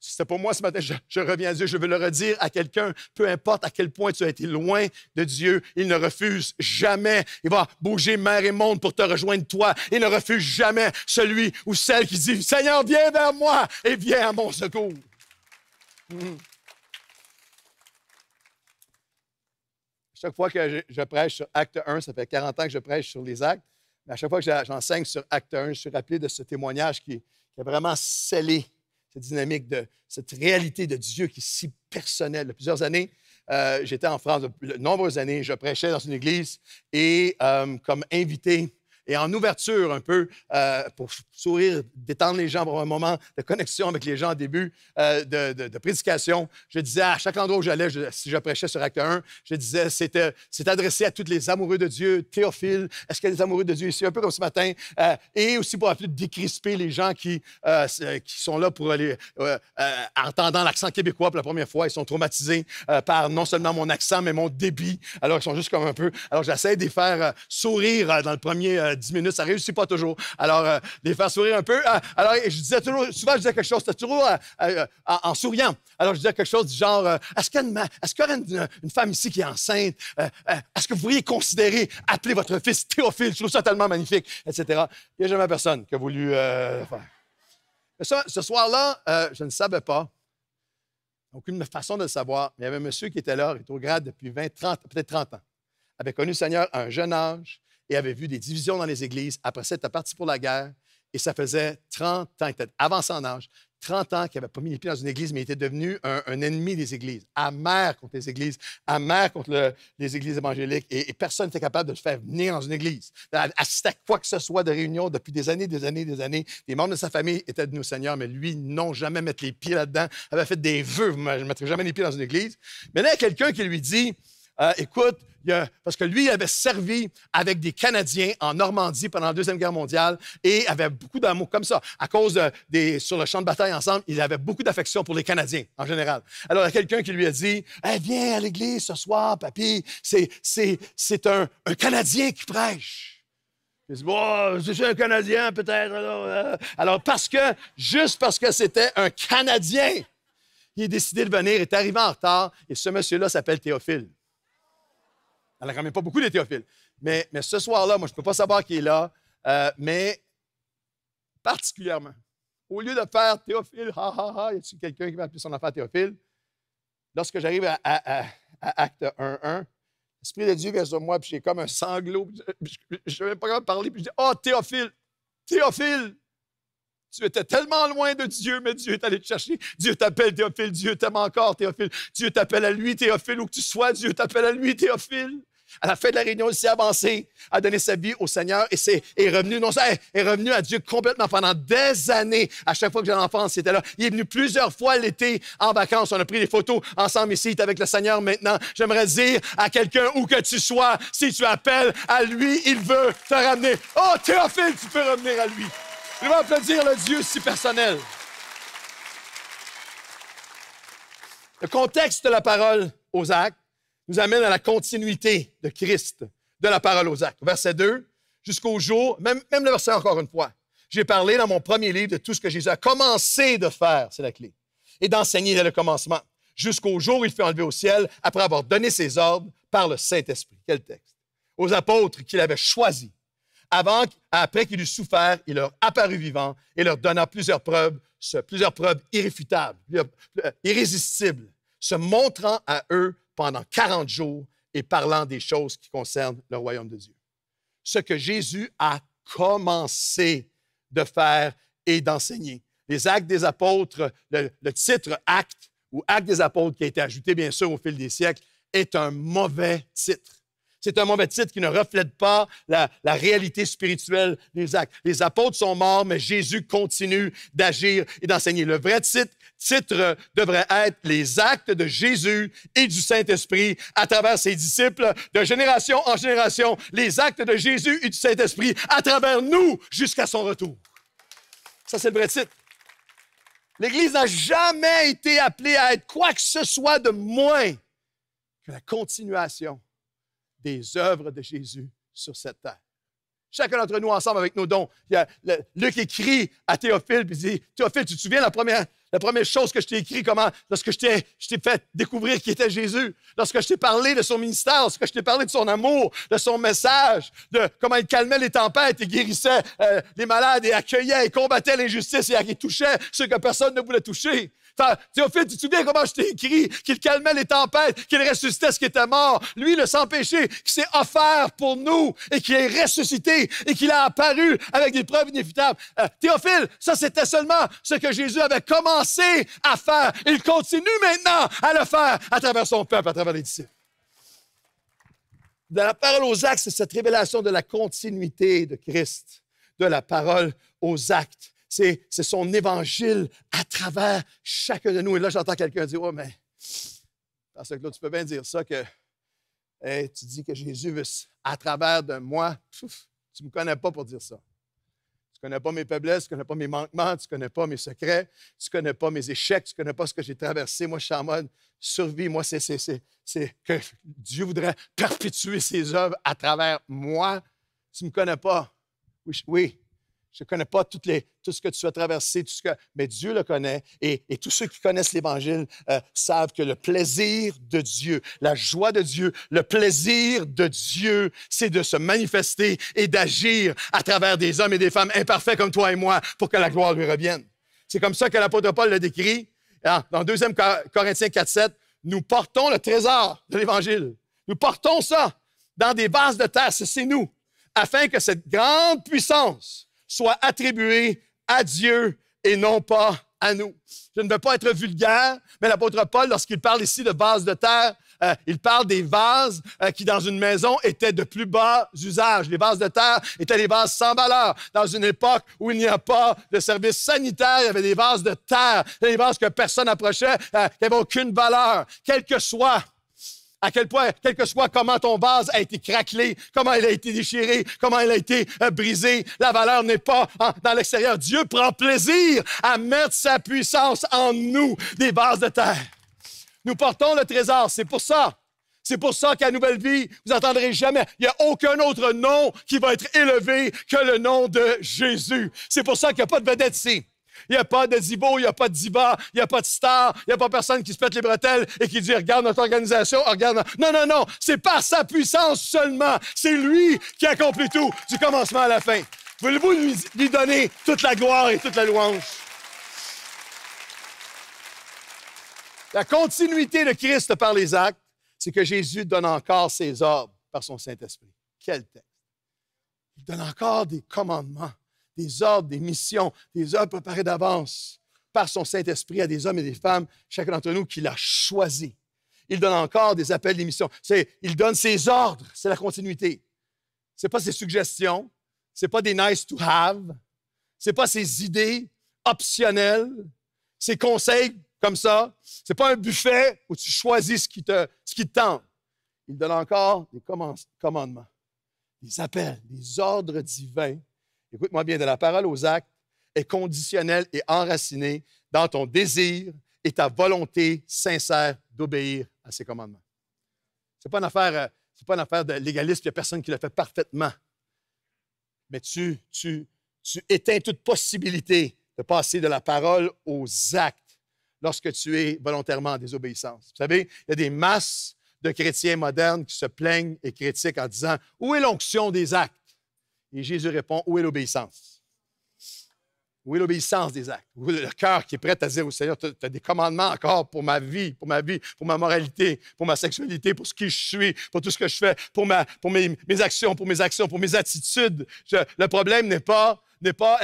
c'est pour moi ce matin, je, reviens à Dieu, je veux le redire à quelqu'un, peu importe à quel point tu as été loin de Dieu, il ne refuse jamais. Il va bouger mer et monde pour te rejoindre toi. Il ne refuse jamais celui ou celle qui dit, Seigneur, viens vers moi et viens à mon secours. Mmh. Chaque fois que je, je prêche sur Acte 1, ça fait 40 ans que je prêche sur les actes, mais à chaque fois que j'enseigne sur Acte 1, je suis rappelé de ce témoignage qui, a vraiment scellé cette dynamique de cette réalité de Dieu qui est si personnelle. Plusieurs années, euh, j'étais en France, de, nombreuses années, je prêchais dans une église et euh, comme invité, et en ouverture, un peu, euh, pour sourire, détendre les gens pour un moment de connexion avec les gens au début euh, de, prédication, je disais à chaque endroit où j'allais, si je prêchais sur Acte 1, je disais c'était, c'est adressé à tous les amoureux de Dieu, théophile. est-ce qu'il y a des amoureux de Dieu ici, un peu comme ce matin, euh, et aussi pour un peu décrisper les gens qui, qui sont là pour aller, entendant l'accent québécois pour la première fois, ils sont traumatisés par non seulement mon accent, mais mon débit. Alors, ils sont juste comme un peu. Alors, j'essaie de les faire sourire dans le premier 10 minutes. Ça ne réussit pas toujours. Alors, euh, les faire sourire un peu. Euh, alors, je disais toujours, souvent, je disais quelque chose, c'était toujours euh, en, souriant. Alors, je disais quelque chose du genre, est-ce qu'il y, est une, femme ici qui est enceinte? est-ce que vous pourriez considérer appeler votre fils Théophile? Je trouve ça tellement magnifique, etc. Il n'y a jamais personne qui a voulu faire. ce soir-là, je ne savais pas. Aucune façon de le savoir. Mais il y avait un monsieur qui était là, rétrograde, au grade depuis 20, 30, peut-être 30 ans. avait connu le Seigneur à un jeune âge et avait vu des divisions dans les églises. Après ça, il était parti pour la guerre et ça faisait 30 ans, il était avancé en âge, 30 ans qu'il n'avait pas mis les pieds dans une église, mais il était devenu un, ennemi des églises, amer contre les églises, amer contre les églises évangéliques, et, personne n'était capable de le faire venir dans une église, assister à quoi que ce soit de réunion depuis des années, des années, des années. Les membres de sa famille étaient de nos seigneurs mais lui, n'ont jamais mettre les pieds là-dedans, avait fait des vœux, je ne mettrai jamais les pieds dans une église. Mais là, il y a quelqu'un qui lui dit, euh, écoute, parce que lui il avait servi avec des Canadiens en Normandie pendant la Deuxième Guerre mondiale et avait beaucoup d'amour comme ça. À cause de, des, sur le champ de bataille ensemble, il avait beaucoup d'affection pour les Canadiens en général. Alors, il y a quelqu'un qui lui a dit Eh, Viens à l'église ce soir, papy, c'est, c'est, un, un Canadien qui prêche. Il dit, oh, c'est un Canadien, peut-être. Euh. Alors, parce que, juste parce que c'était un Canadien, il a décidé de venir, il est arrivé en retard, et ce monsieur-là s'appelle Théophile. Elle n'a quand même pas beaucoup de Mais, mais ce soir-là, moi, je ne peux pas savoir qui est là, euh, mais particulièrement, au lieu de faire Théophile, ha ha ha, y a quelqu'un qui va appeler son affaire Théophile? Lorsque j'arrive à, à, 1-1, Acte l'Esprit de Dieu vient sur moi, puis j'ai comme un sanglot, je ne vais pas parler, puis je dis, oh Théophile, Théophile, tu étais tellement loin de Dieu, mais Dieu est allé te chercher. Dieu t'appelle Théophile, Dieu t'aime encore Théophile. Dieu t'appelle à lui Théophile, où que tu sois, Dieu t'appelle à lui Théophile à la fin de la réunion, il s'est avancé, a donné sa vie au Seigneur et c'est, est revenu, non ça est revenu à Dieu complètement pendant des années. À chaque fois que j'ai l'enfance, il était là. Il est venu plusieurs fois l'été en vacances. On a pris des photos ensemble ici. Il est avec le Seigneur maintenant. J'aimerais dire à quelqu'un, où que tu sois, si tu appelles à lui, il veut te ramener. Oh, Théophile, tu peux revenir à lui. Je vais applaudir le Dieu si personnel. Le contexte de la parole aux actes, nous amène à la continuité de Christ, de la parole aux actes. Verset 2, jusqu'au jour, même, même le verset encore une fois. J'ai parlé dans mon premier livre de tout ce que Jésus a commencé de faire, c'est la clé, et d'enseigner dès le commencement, jusqu'au jour où il fut enlevé au ciel après avoir donné ses ordres par le Saint-Esprit. Quel texte! Aux apôtres qu'il avait choisis. Avant, après qu'il eut souffert, il leur apparut vivant et leur donna plusieurs preuves, plusieurs preuves irréfutables, euh, irrésistibles, se montrant à eux pendant 40 jours et parlant des choses qui concernent le royaume de Dieu. Ce que Jésus a commencé de faire et d'enseigner. Les actes des apôtres, le, titre acte ou acte des apôtres qui a été ajouté bien sûr au fil des siècles, est un mauvais titre. C'est un mauvais titre qui ne reflète pas la, la, réalité spirituelle des actes. Les apôtres sont morts, mais Jésus continue d'agir et d'enseigner. Le vrai titre titre devrait être les actes de Jésus et du Saint-Esprit à travers ses disciples, de génération en génération, les actes de Jésus et du Saint-Esprit à travers nous jusqu'à son retour. Ça, c'est le vrai titre. L'Église n'a jamais été appelée à être quoi que ce soit de moins que la continuation des œuvres de Jésus sur cette terre. Chacun d'entre nous, ensemble avec nos dons. Il a Luc écrit à Théophile, il dit Théophile, tu te souviens la première, la première chose que je t'ai écrit, comment, lorsque je t'ai, fait découvrir qui était Jésus, lorsque je t'ai parlé de son ministère, lorsque je t'ai parlé de son amour, de son message, de comment il calmait les tempêtes et guérissait euh, les malades et accueillait et combattait l'injustice et, et touchait ceux que personne ne voulait toucher. Théophile, tu te souviens comment je t'ai écrit qu'il calmait les tempêtes, qu'il ressuscitait ce qui était mort. Lui, le sans péché, qui s'est offert pour nous et qui est ressuscité et qu'il a apparu avec des preuves inévitables. Euh, Théophile, ça, c'était seulement ce que Jésus avait commencé à faire. Il continue maintenant à le faire à travers son peuple, à travers les disciples. De la parole aux actes, c'est cette révélation de la continuité de Christ, de la parole aux actes c'est son évangile à travers chacun de nous. Et là, j'entends quelqu'un dire, oh, mais parce que là, tu peux bien dire ça que tu dis que Jésus veut à travers de moi. tu ne me connais pas pour dire ça. Tu ne connais pas mes faiblesses, tu ne connais pas mes manquements, tu ne connais pas mes secrets, tu ne connais pas mes échecs, tu ne connais pas ce que j'ai traversé. Moi, je suis en mode survie. Moi, c'est que Dieu voudrait perpétuer ses œuvres à travers moi. Tu ne me connais pas. Oui, oui, je ne connais pas tout ce que tu as traversé, tout que, mais Dieu le connaît. Et, tous ceux qui connaissent l'Évangile euh, savent que le plaisir de Dieu, la joie de Dieu, le plaisir de Dieu, c'est de se manifester et d'agir à travers des hommes et des femmes imparfaits comme toi et moi pour que la gloire lui revienne. C'est comme ça que l'apôtre Paul le décrit. Hein, dans 2 Corinthiens 4, 7, nous portons le trésor de l'Évangile. Nous portons ça dans des vases de terre, c'est nous, afin que cette grande puissance soit attribué à Dieu et non pas à nous. Je ne veux pas être vulgaire, mais l'apôtre Paul, lorsqu'il parle ici de vases de terre, euh, il parle des vases euh, qui, dans une maison, étaient de plus bas usage. Les vases de terre étaient des vases sans valeur. Dans une époque où il n'y a pas de service sanitaire, il y avait des vases de terre, des vases que personne n'approchait, euh, qui n'avaient aucune valeur, quel que soit à quel point, quel que soit comment ton vase a été craquelé, comment il a été déchiré, comment il a été euh, brisé, la valeur n'est pas dans l'extérieur. Dieu prend plaisir à mettre sa puissance en nous, des vases de terre. Nous portons le trésor, c'est pour ça. C'est pour ça qu'à Nouvelle Vie, vous n'entendrez jamais, il n'y a aucun autre nom qui va être élevé que le nom de Jésus. C'est pour ça qu'il n'y a pas de vedette ici. Il n'y a pas de Zibo, il n'y a pas de diva, il n'y a pas de star, il n'y a pas personne qui se pète les bretelles et qui dit Regarde notre organisation, regarde. Non, non, non, c'est par sa puissance seulement. C'est lui qui accomplit tout, du commencement à la fin. Voulez-vous lui, lui donner toute la gloire et toute la louange? La continuité de Christ par les actes, c'est que Jésus donne encore ses ordres par son Saint-Esprit. Quel texte! Il donne encore des commandements des ordres, des missions, des ordres préparées d'avance par son Saint-Esprit à des hommes et des femmes, chacun d'entre nous, qui l'a choisi. Il donne encore des appels, des missions. C'est, il donne ses ordres, c'est la continuité. C'est pas ses suggestions, c'est pas des nice to have, c'est pas ses idées optionnelles, ses conseils comme ça. C'est pas un buffet où tu choisis ce qui te, ce qui te tente. Il donne encore des commandements, des appels, des ordres divins écoute-moi bien, de la parole aux actes, est conditionnelle et enracinée dans ton désir et ta volonté sincère d'obéir à ses commandements. Ce n'est pas, une affaire, euh, pas une affaire de légaliste. il n'y a personne qui le fait parfaitement. Mais tu, tu, tu éteins toute possibilité de passer de la parole aux actes lorsque tu es volontairement en désobéissance. Vous savez, il y a des masses de chrétiens modernes qui se plaignent et critiquent en disant Où est l'onction des actes et Jésus répond, où est l'obéissance? Où est l'obéissance des actes? Où le cœur qui est prêt à dire au Seigneur, tu as des commandements encore pour ma vie, pour ma vie, pour ma moralité, pour ma sexualité, pour ce qui je suis, pour tout ce que je fais, pour, ma, pour mes, actions, pour mes actions, pour mes attitudes. le problème n'est pas, n'est pas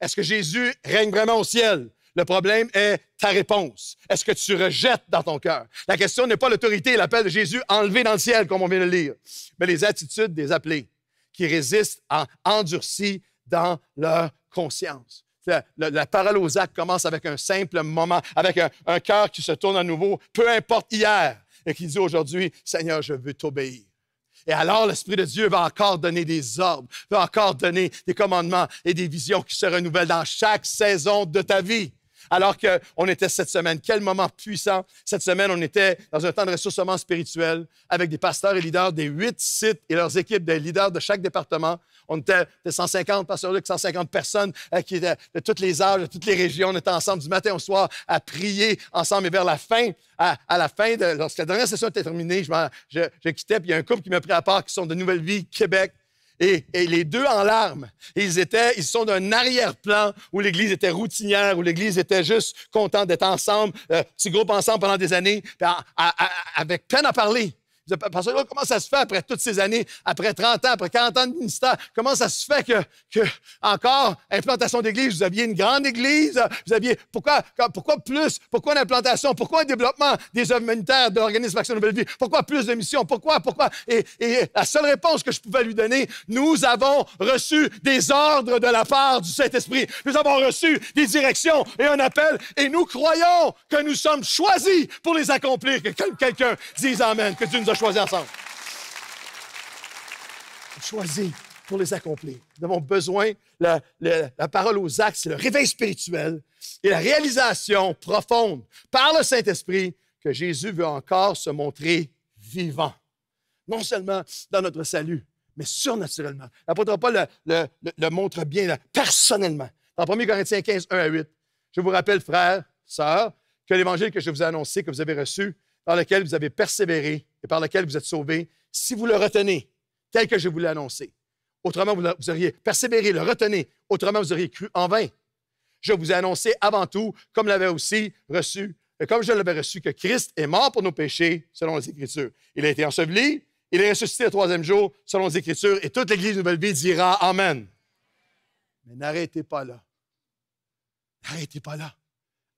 est-ce que Jésus règne vraiment au ciel? Le problème est ta réponse. Est-ce que tu rejettes dans ton cœur? La question n'est pas l'autorité et l'appel de Jésus enlevé dans le ciel, comme on vient de lire, mais les attitudes des appelés qui résistent en endurcir dans leur conscience. La, parole aux actes commence avec un simple moment, avec un, un cœur qui se tourne à nouveau, peu importe hier, et qui dit aujourd'hui, Seigneur, je veux t'obéir. Et alors, l'Esprit de Dieu va encore donner des ordres, va encore donner des commandements et des visions qui se renouvellent dans chaque saison de ta vie alors qu'on était cette semaine. Quel moment puissant. Cette semaine, on était dans un temps de ressourcement spirituel avec des pasteurs et leaders des huit sites et leurs équipes de leaders de chaque département. On était 150, pasteurs, Luc, 150 personnes euh, qui étaient de toutes les âges, de toutes les régions. On était ensemble du matin au soir à prier ensemble. Et vers la fin, à, la fin, de, lorsque la dernière session était terminée, je, quittais, puis il y a un couple qui m'a pris à part qui sont de Nouvelle Vie, Québec. Et, les deux en larmes. ils étaient, ils sont d'un arrière-plan où l'Église était routinière, où l'Église était juste contente d'être ensemble, euh, petit groupe ensemble pendant des années, avec peine à parler comment ça se fait après toutes ces années, après 30 ans, après 40 ans de ministère, comment ça se fait que, que encore, implantation d'église, vous aviez une grande église, vous aviez, pourquoi, pourquoi plus, pourquoi une implantation? pourquoi un développement des œuvres humanitaires de l'organisme Action Nouvelle Vie, pourquoi plus de missions, pourquoi, pourquoi? Et, la seule réponse que je pouvais lui donner, nous avons reçu des ordres de la part du Saint-Esprit. Nous avons reçu des directions et un appel et nous croyons que nous sommes choisis pour les accomplir. Que quelqu'un dise Amen, que Dieu nous a choisir ensemble. Choisir pour les accomplir. Nous avons besoin, la, la, parole aux actes, le réveil spirituel et la réalisation profonde par le Saint-Esprit que Jésus veut encore se montrer vivant. Non seulement dans notre salut, mais surnaturellement. L'apôtre Paul le, le, montre bien personnellement. Dans 1 Corinthiens 15, 1 à 8, je vous rappelle, frères, sœurs, que l'évangile que je vous ai annoncé, que vous avez reçu, par lequel vous avez persévéré et par lequel vous êtes sauvé, si vous le retenez tel que je vous l'ai annoncé. Autrement, vous auriez persévéré, le retenez. Autrement, vous auriez cru en vain. Je vous ai annoncé avant tout, comme l'avait aussi reçu, comme je l'avais reçu, que Christ est mort pour nos péchés, selon les Écritures. Il a été enseveli, il est ressuscité le troisième jour, selon les Écritures, et toute l'Église Nouvelle Vie dira Amen. Mais n'arrêtez pas là. N'arrêtez pas là.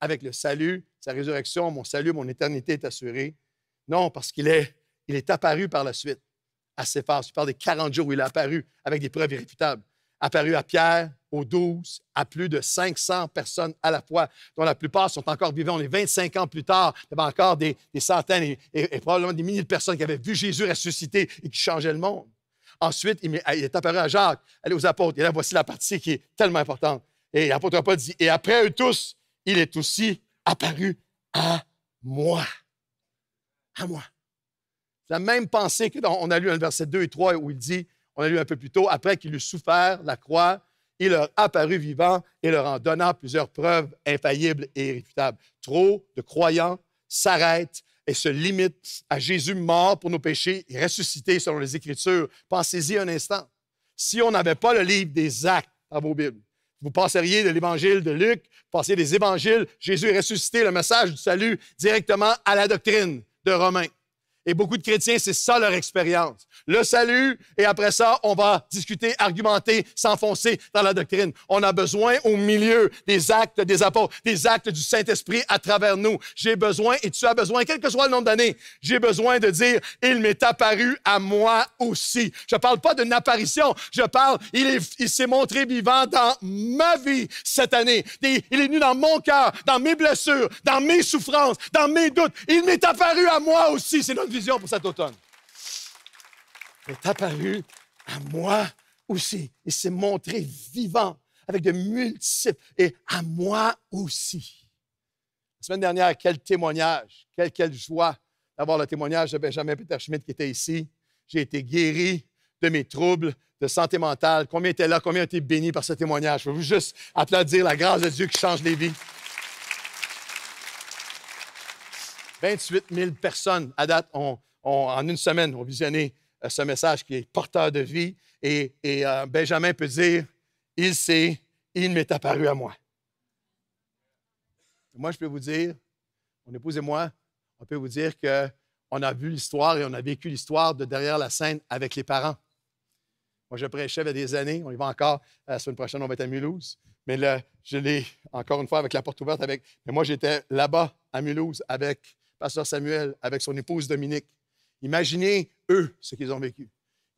Avec le salut sa résurrection, mon salut, mon éternité est assurée. Non, parce qu'il est, il est apparu par la suite à ses Il parle des 40 jours où il est apparu avec des preuves irréfutables. Apparu à Pierre, aux 12, à plus de 500 personnes à la fois, dont la plupart sont encore vivants. On est 25 ans plus tard, il y avait encore des, centaines et, probablement des milliers de personnes qui avaient vu Jésus ressuscité et qui changeaient le monde. Ensuite, il est apparu à Jacques, allez aux apôtres. Et là, voici la partie qui est tellement importante. Et l'apôtre Paul dit, et après eux tous, il est aussi apparu à moi. À moi. La même pensée on a lu un verset 2 et 3 où il dit, on a lu un peu plus tôt, après qu'il eut souffert la croix, il leur apparut vivant et leur en donnant plusieurs preuves infaillibles et irréfutables. Trop de croyants s'arrêtent et se limitent à Jésus mort pour nos péchés et ressuscité selon les Écritures. Pensez-y un instant. Si on n'avait pas le livre des actes dans vos Bibles, vous passeriez de l'évangile de Luc, vous passeriez des évangiles, Jésus est ressuscité, le message du salut directement à la doctrine de Romains. Et beaucoup de chrétiens, c'est ça leur expérience. Le salut, et après ça, on va discuter, argumenter, s'enfoncer dans la doctrine. On a besoin au milieu des actes des apôtres, des actes du Saint-Esprit à travers nous. J'ai besoin, et tu as besoin, quel que soit le nombre d'années, j'ai besoin de dire, il m'est apparu à moi aussi. Je parle pas d'une apparition, je parle, il s'est montré vivant dans ma vie cette année. Il est venu dans mon cœur, dans mes blessures, dans mes souffrances, dans mes doutes. Il m'est apparu à moi aussi. C'est notre pour cet automne. est apparu à moi aussi. Il s'est montré vivant avec de multiples et à moi aussi. La semaine dernière, quel témoignage, quelle, quelle joie d'avoir le témoignage de Benjamin Peter Schmidt qui était ici. J'ai été guéri de mes troubles de santé mentale. Combien étaient là? Combien ont été bénis par ce témoignage? Je veux juste applaudir la grâce de Dieu qui change les vies. 28 000 personnes à date ont, en une semaine ont visionné euh, ce message qui est porteur de vie. Et, euh, Benjamin peut dire, il sait, il m'est apparu à moi. Moi, je peux vous dire, mon épouse et moi, on peut vous dire qu'on a vu l'histoire et on a vécu l'histoire de derrière la scène avec les parents. Moi, je prêchais il y a des années. On y va encore. Euh, la semaine prochaine, on va être à Mulhouse. Mais là, je l'ai, encore une fois, avec la porte ouverte. Avec, mais moi, j'étais là-bas, à Mulhouse, avec pasteur Samuel, avec son épouse Dominique. Imaginez, eux, ce qu'ils ont vécu.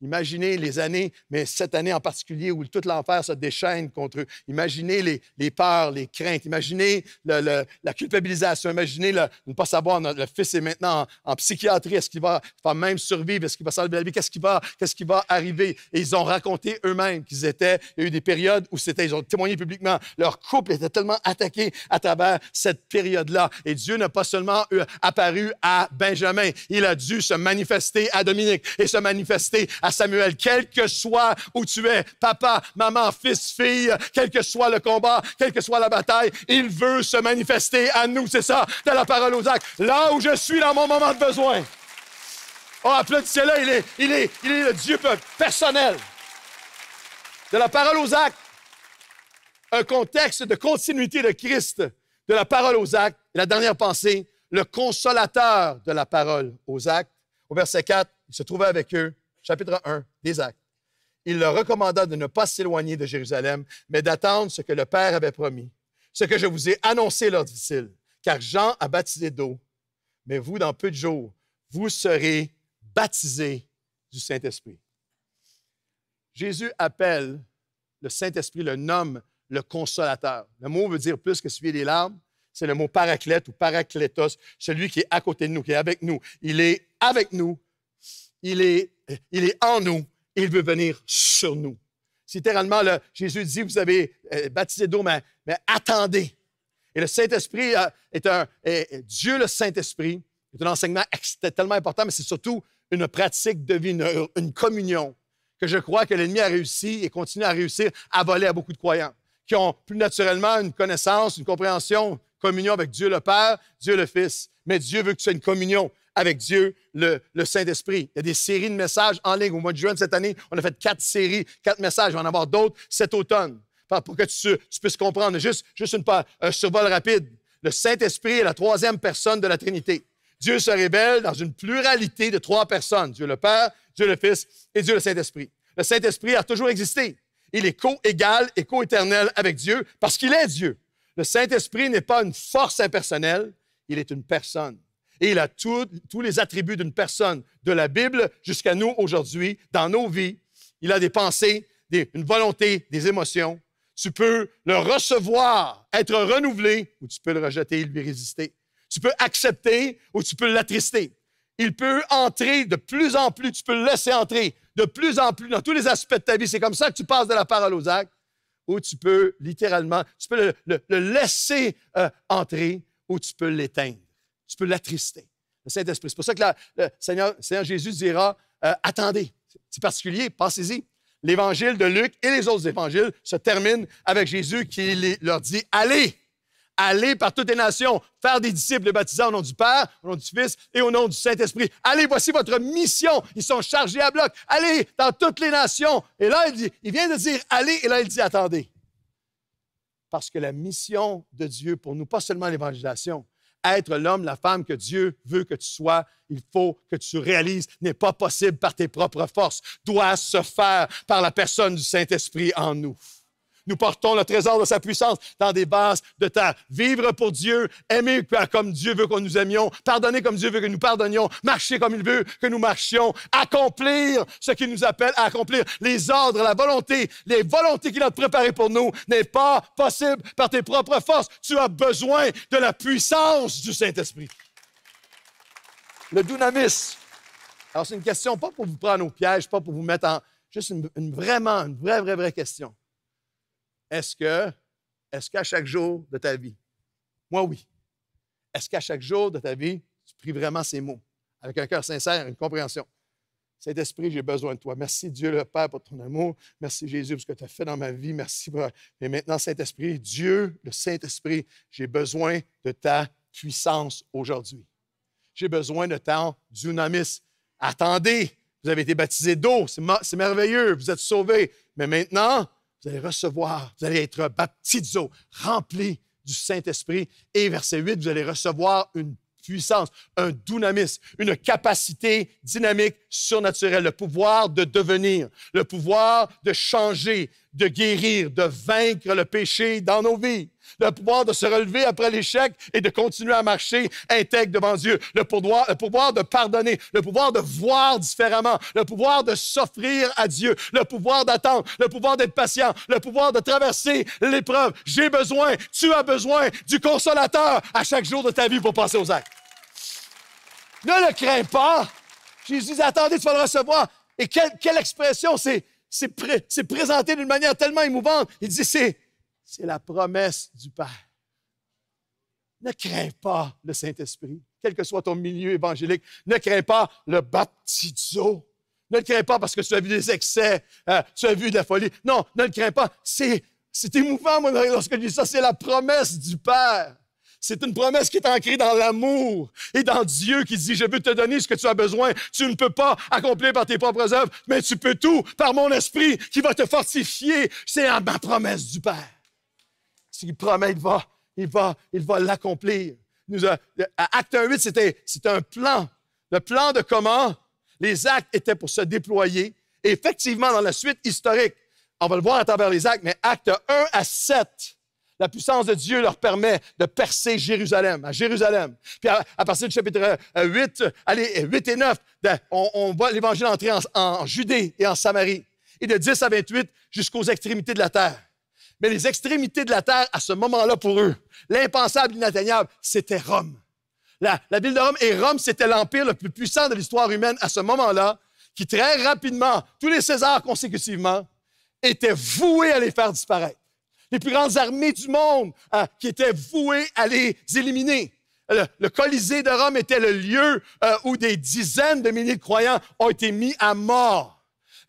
Imaginez les années, mais cette année en particulier où tout l'enfer se déchaîne contre eux. Imaginez les, les peurs, les craintes. Imaginez la culpabilisation. Imaginez le, ne pas savoir, le fils est maintenant en, psychiatrie. Est-ce qu'il va, même survivre? Est-ce qu'il va sauver la vie? Qu'est-ce qui va, qu'est-ce qui va arriver? Et ils ont raconté eux-mêmes qu'ils étaient, il y a eu des périodes où c'était, ils ont témoigné publiquement. Leur couple était tellement attaqué à travers cette période-là. Et Dieu n'a pas seulement euh, apparu à Benjamin. Il a dû se manifester à Dominique et se manifester à Samuel, quel que soit où tu es, papa, maman, fils, fille, quel que soit le combat, quelle que soit la bataille, il veut se manifester à nous. C'est ça, de la parole aux actes. Là où je suis dans mon moment de besoin. Oh, applaudissez-le, il est, il, est, il est le Dieu personnel. De la parole aux actes, un contexte de continuité de Christ, de la parole aux actes. la dernière pensée, le consolateur de la parole aux actes. Au verset 4, il se trouvait avec eux chapitre 1 des Actes. Il leur recommanda de ne pas s'éloigner de Jérusalem, mais d'attendre ce que le Père avait promis. Ce que je vous ai annoncé, leur dit-il, car Jean a baptisé d'eau, mais vous, dans peu de jours, vous serez baptisés du Saint-Esprit. Jésus appelle le Saint-Esprit, le nomme le consolateur. Le mot veut dire plus que celui des larmes. C'est le mot paraclète ou paraclétos, celui qui est à côté de nous, qui est avec nous. Il est avec nous. Il est il est en nous, et il veut venir sur nous. C'est littéralement, Jésus dit, vous avez euh, baptisé d'eau, mais, attendez. Et le Saint-Esprit euh, est un... Dieu, le Saint-Esprit, est un enseignement tellement important, mais c'est surtout une pratique de vie, une, une communion que je crois que l'ennemi a réussi et continue à réussir à voler à beaucoup de croyants qui ont plus naturellement une connaissance, une compréhension, communion avec Dieu le Père, Dieu le Fils. Mais Dieu veut que tu aies une communion avec Dieu, le, Saint-Esprit. Il y a des séries de messages en ligne. Au mois de juin de cette année, on a fait quatre séries, quatre messages. On va en avoir d'autres cet automne pour que tu, puisses comprendre. Juste, juste un survol rapide. Le Saint-Esprit est la troisième personne de la Trinité. Dieu se révèle dans une pluralité de trois personnes. Dieu le Père, Dieu le Fils et Dieu le Saint-Esprit. Le Saint-Esprit a toujours existé. Il est co-égal et co-éternel avec Dieu parce qu'il est Dieu. Le Saint-Esprit n'est pas une force impersonnelle, il est une personne. Et il a tous les attributs d'une personne de la Bible jusqu'à nous aujourd'hui, dans nos vies. Il a des pensées, une volonté, des émotions. Tu peux le recevoir, être renouvelé, ou tu peux le rejeter lui résister. Tu peux accepter ou tu peux l'attrister. Il peut entrer de plus en plus, tu peux le laisser entrer de plus en plus dans tous les aspects de ta vie. C'est comme ça que tu passes de la parole aux actes, ou tu peux littéralement, tu peux le, laisser euh, entrer, ou tu peux l'éteindre tu peux l'attrister. Le Saint-Esprit. C'est pour ça que le Seigneur, Jésus dira euh, Attendez. C'est particulier, passez-y. y L'évangile de Luc et les autres évangiles se terminent avec Jésus qui leur dit Allez, allez par toutes les nations, faire des disciples, les baptisants au nom du Père, au nom du Fils et au nom du Saint-Esprit. Allez, voici votre mission. Ils sont chargés à bloc. Allez dans toutes les nations. Et là, il, dit, il vient de dire Allez, et là, il dit Attendez. Parce que la mission de Dieu pour nous, pas seulement l'évangélisation, être l'homme, la femme que Dieu veut que tu sois, il faut que tu réalises n'est pas possible par tes propres forces, doit se faire par la personne du Saint-Esprit en nous. Nous portons le trésor de sa puissance dans des bases de terre. Vivre pour Dieu, aimer comme Dieu veut que nous aimions, pardonner comme Dieu veut que nous pardonnions, marcher comme il veut que nous marchions, accomplir ce qu'il nous appelle à accomplir. Les ordres, la volonté, les volontés qu'il a préparées pour nous n'est pas possible par tes propres forces. Tu as besoin de la puissance du Saint-Esprit. Le dynamis. Alors, c'est une question pas pour vous prendre au piège, pas pour vous mettre en... Juste une vraiment, une vraie, vraie, vraie question. Est-ce que, est-ce qu'à chaque jour de ta vie, moi oui, est-ce qu'à chaque jour de ta vie, tu pries vraiment ces mots avec un cœur sincère, une compréhension? Saint-Esprit, j'ai besoin de toi. Merci Dieu le Père pour ton amour. Merci Jésus pour ce que tu as fait dans ma vie. Merci. Pour... Mais maintenant, Saint-Esprit, Dieu, le Saint-Esprit, j'ai besoin de ta puissance aujourd'hui. J'ai besoin de ta dynamisme. Attendez, vous avez été baptisé d'eau, c'est merveilleux, vous êtes sauvés. Mais maintenant, vous allez recevoir, vous allez être baptisé, rempli du Saint-Esprit. Et verset 8, vous allez recevoir une puissance, un dynamisme, une capacité dynamique surnaturelle, le pouvoir de devenir, le pouvoir de changer, de guérir, de vaincre le péché dans nos vies le pouvoir de se relever après l'échec et de continuer à marcher intègre devant Dieu, le pouvoir, de pardonner, le pouvoir de voir différemment, le pouvoir de s'offrir à Dieu, le pouvoir d'attendre, le pouvoir d'être patient, le pouvoir de traverser l'épreuve. J'ai besoin, tu as besoin du consolateur à chaque jour de ta vie pour passer aux actes. Ne le crains pas. Jésus dit, attendez, tu vas le recevoir. Et quelle, expression, c'est, c'est, c'est présenté d'une manière tellement émouvante. Il dit, c'est, c'est la promesse du Père. Ne crains pas le Saint-Esprit, quel que soit ton milieu évangélique. Ne crains pas le baptizo. Ne crains pas parce que tu as vu des excès, euh, tu as vu de la folie. Non, ne le crains pas. C'est, c'est émouvant, moi, lorsque je dis ça. C'est la promesse du Père. C'est une promesse qui est ancrée dans l'amour et dans Dieu qui dit, je veux te donner ce que tu as besoin. Tu ne peux pas accomplir par tes propres œuvres, mais tu peux tout par mon esprit qui va te fortifier. C'est ma promesse du Père ce qu'il promet, il va, il va, il va l'accomplir. Euh, Acte 1, 8, c'était un plan. Le plan de comment les actes étaient pour se déployer. effectivement, dans la suite historique, on va le voir à travers les actes, mais actes 1 à 7, la puissance de Dieu leur permet de percer Jérusalem, à Jérusalem. Puis à, partir du chapitre 8, euh, allez, 8 et 9, ben, on, voit l'Évangile entrer en Judée et en Samarie. Et de 10 à 28, jusqu'aux extrémités de la terre. Mais les extrémités de la terre, à ce moment-là, pour eux, l'impensable, l'inatteignable, c'était Rome. La, la, ville de Rome, et Rome, c'était l'empire le plus puissant de l'histoire humaine à ce moment-là, qui très rapidement, tous les Césars consécutivement, étaient voués à les faire disparaître. Les plus grandes armées du monde hein, qui étaient vouées à les éliminer. Le, Colisée de Rome était le lieu euh, où des dizaines de milliers de croyants ont été mis à mort.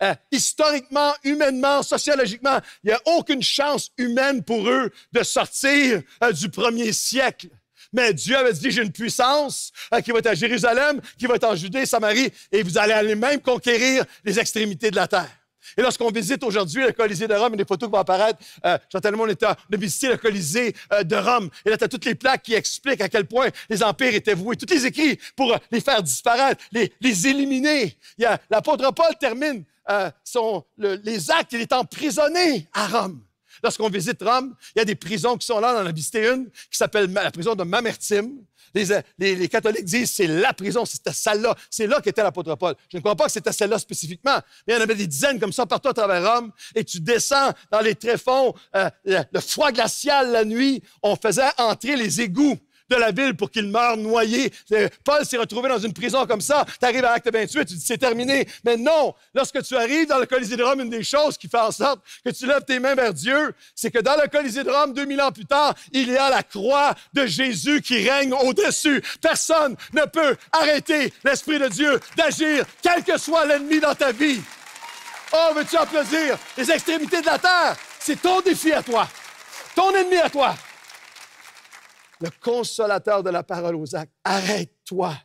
Euh, historiquement, humainement, sociologiquement, il n'y a aucune chance humaine pour eux de sortir euh, du premier siècle. Mais Dieu avait dit, j'ai une puissance euh, qui va être à Jérusalem, qui va être en Judée, Samarie, et vous allez aller même conquérir les extrémités de la terre. Et lorsqu'on visite aujourd'hui le Colisée de Rome, il y a des photos qui vont apparaître. Euh, on, était, visiter le Colisée de Rome. Et là, tu toutes les plaques qui expliquent à quel point les empires étaient voués. Tous les écrits pour les faire disparaître, les, les éliminer. L'apôtre Paul termine euh, les actes, il est emprisonné à Rome. Lorsqu'on visite Rome, il y a des prisons qui sont là. On en a visité une qui s'appelle la prison de Mamertine. Euh, les, catholiques disent c'est la prison, c'était celle-là. C'est là, qu'était l'apôtre Paul. Je ne crois pas que c'était celle-là spécifiquement, mais il y en avait des dizaines comme ça partout à travers Rome. Et tu descends dans les tréfonds, euh, le froid glacial la nuit. On faisait entrer les égouts de la ville pour qu'il meure noyé. Euh, Paul s'est retrouvé dans une prison comme ça. Tu arrives à Acte 28, tu dis c'est terminé. Mais non, lorsque tu arrives dans le Colisée de Rome, une des choses qui fait en sorte que tu lèves tes mains vers Dieu, c'est que dans le Colisée de Rome, 2000 ans plus tard, il y a la croix de Jésus qui règne au-dessus. Personne ne peut arrêter l'Esprit de Dieu d'agir, quel que soit l'ennemi dans ta vie. Oh, veux-tu applaudir les extrémités de la terre? C'est ton défi à toi, ton ennemi à toi le consolateur de la parole aux actes. Arrête-toi.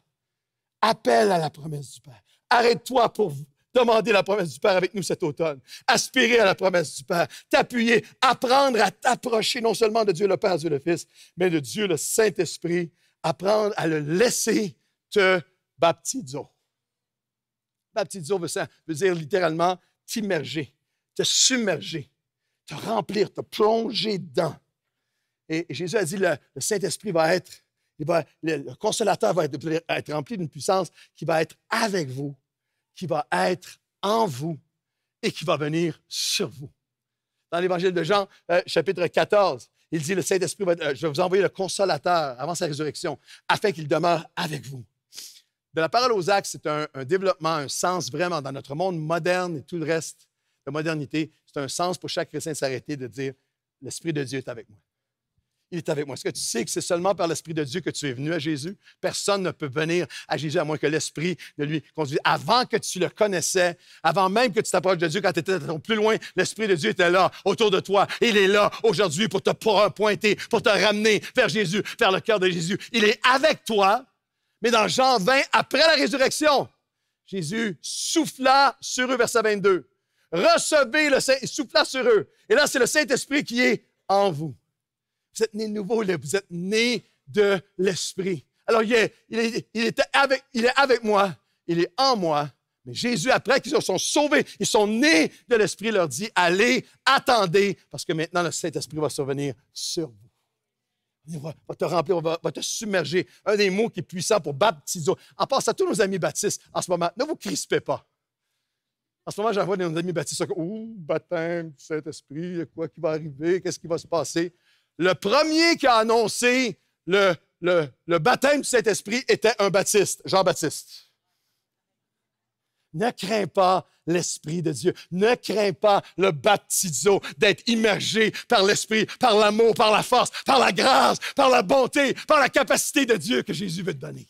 Appelle à la promesse du Père. Arrête-toi pour demander la promesse du Père avec nous cet automne. Aspirer à la promesse du Père. T'appuyer. Apprendre à t'approcher non seulement de Dieu le Père, Dieu le Fils, mais de Dieu le Saint-Esprit. Apprendre à le laisser te baptiser. Baptiser veut dire littéralement t'immerger, te submerger, te remplir, te plonger dedans. Et Jésus a dit, le, Saint-Esprit va être, va, le, consolateur va être, rempli d'une puissance qui va être avec vous, qui va être en vous et qui va venir sur vous. Dans l'Évangile de Jean, euh, chapitre 14, il dit, le Saint-Esprit va être, euh, je vais vous envoyer le consolateur avant sa résurrection, afin qu'il demeure avec vous. De la parole aux actes, c'est un, un, développement, un sens vraiment dans notre monde moderne et tout le reste de modernité. C'est un sens pour chaque chrétien de s'arrêter de dire, l'Esprit de Dieu est avec moi est avec moi. Est-ce que tu sais que c'est seulement par l'Esprit de Dieu que tu es venu à Jésus? Personne ne peut venir à Jésus à moins que l'Esprit de lui conduise. Avant que tu le connaissais, avant même que tu t'approches de Dieu, quand tu étais plus loin, l'Esprit de Dieu était là, autour de toi. Il est là aujourd'hui pour te pointer, pour te ramener vers Jésus, vers le cœur de Jésus. Il est avec toi, mais dans Jean 20, après la résurrection, Jésus souffla sur eux, verset 22. Recevez le Saint, souffla sur eux. Et là, c'est le Saint-Esprit qui est en vous. Vous êtes né nouveau, vous êtes né de l'Esprit. Alors, il est, avec, moi, il est en moi. Mais Jésus, après qu'ils se sont sauvés, ils sont nés de l'Esprit, leur dit, allez, attendez, parce que maintenant le Saint-Esprit va survenir sur vous. Il va, te remplir, il va, te submerger. Un des mots qui est puissant pour baptiser. En passant à tous nos amis baptistes, en ce moment, ne vous crispez pas. En ce moment, j'envoie nos amis baptistes, Oh, baptême du Saint-Esprit, quoi qui va arriver, qu'est-ce qui va se passer? le premier qui a annoncé le, baptême du Saint-Esprit était un baptiste, Jean-Baptiste. Ne crains pas l'Esprit de Dieu. Ne crains pas le baptizo, d'être immergé par l'Esprit, par l'amour, par la force, par la grâce, par la bonté, par la capacité de Dieu que Jésus veut te donner.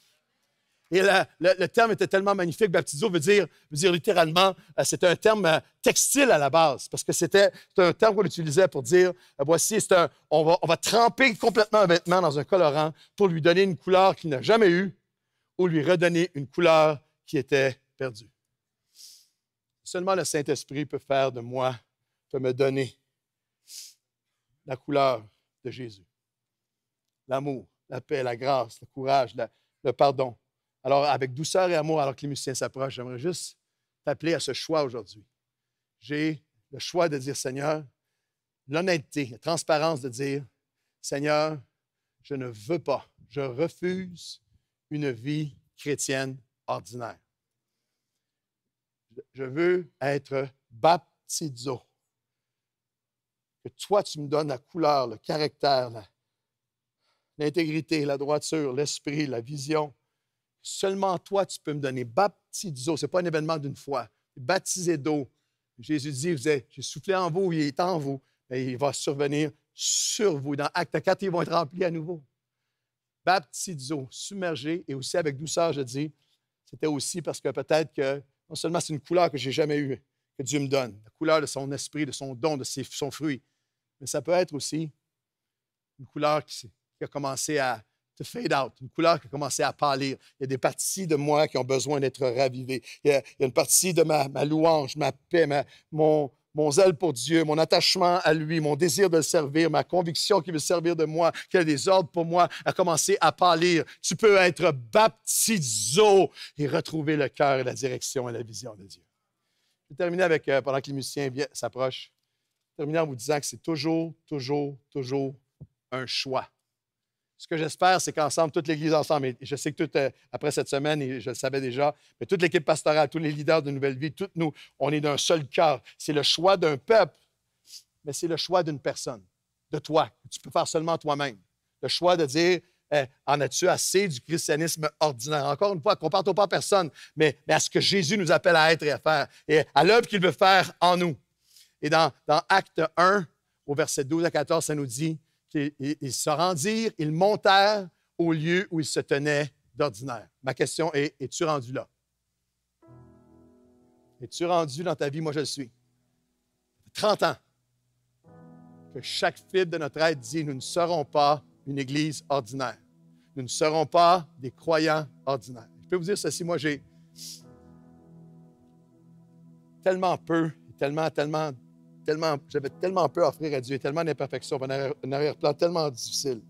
Et le, terme était tellement magnifique. Baptizo veut dire, veut dire littéralement, euh, c'était un terme euh, textile à la base, parce que c'était un terme qu'on utilisait pour dire, euh, voici, un, on, va, tremper complètement un vêtement dans un colorant pour lui donner une couleur qu'il n'a jamais eue ou lui redonner une couleur qui était perdue. Seulement le Saint-Esprit peut faire de moi, peut me donner la couleur de Jésus. L'amour, la paix, la grâce, le courage, le pardon, alors, avec douceur et amour, alors que les musiciens s'approchent, j'aimerais juste t'appeler à ce choix aujourd'hui. J'ai le choix de dire, Seigneur, l'honnêteté, la transparence de dire, Seigneur, je ne veux pas, je refuse une vie chrétienne ordinaire. Je veux être baptizo. Que toi, tu me donnes la couleur, le caractère, l'intégrité, la droiture, l'esprit, la vision, Seulement toi, tu peux me donner. d'eau. ce n'est pas un événement d'une fois. Baptisé d'eau. Jésus dit, vous j'ai soufflé en vous, il est en vous. mais il va survenir sur vous. Dans Acte 4, ils vont être remplis à nouveau. d'eau, submergé et aussi avec douceur, je dis. C'était aussi parce que peut-être que non seulement c'est une couleur que j'ai jamais eue, que Dieu me donne, la couleur de son esprit, de son don, de son fruit, mais ça peut être aussi une couleur qui a commencé à, to fade out, une couleur qui a commencé à pâlir. Il y a des parties de moi qui ont besoin d'être ravivées. Il y, a, une partie de ma, louange, ma paix, mon, mon zèle pour Dieu, mon attachement à lui, mon désir de le servir, ma conviction qu'il veut servir de moi, qu'il a des ordres pour moi, a commencé à pâlir. Tu peux être baptiso et retrouver le cœur et la direction et la vision de Dieu. Je vais terminer avec, euh, pendant que les musiciens s'approchent, terminer en vous disant que c'est toujours, toujours, toujours un choix ce que j'espère, c'est qu'ensemble, toute l'Église ensemble, et je sais que tout, euh, après cette semaine, et je le savais déjà, mais toute l'équipe pastorale, tous les leaders de Nouvelle Vie, toutes nous, on est d'un seul cœur. C'est le choix d'un peuple, mais c'est le choix d'une personne, de toi. Tu peux faire seulement toi-même. Le choix de dire, euh, en as-tu assez du christianisme ordinaire? Encore une fois, compare-toi pas personne, mais, à ce que Jésus nous appelle à être et à faire, et à l'œuvre qu'il veut faire en nous. Et dans, dans Acte 1, au verset 12 à 14, ça nous dit, ils se rendirent, ils montèrent au lieu où ils se tenaient d'ordinaire. Ma question est, es-tu rendu là? Es-tu rendu dans ta vie? Moi, je le suis. 30 ans que chaque fibre de notre aide dit, nous ne serons pas une église ordinaire. Nous ne serons pas des croyants ordinaires. Je peux vous dire ceci, moi j'ai tellement peu, tellement, tellement j'avais tellement peu à offrir à Dieu, tellement d'imperfections, un, arrière, plan tellement difficile.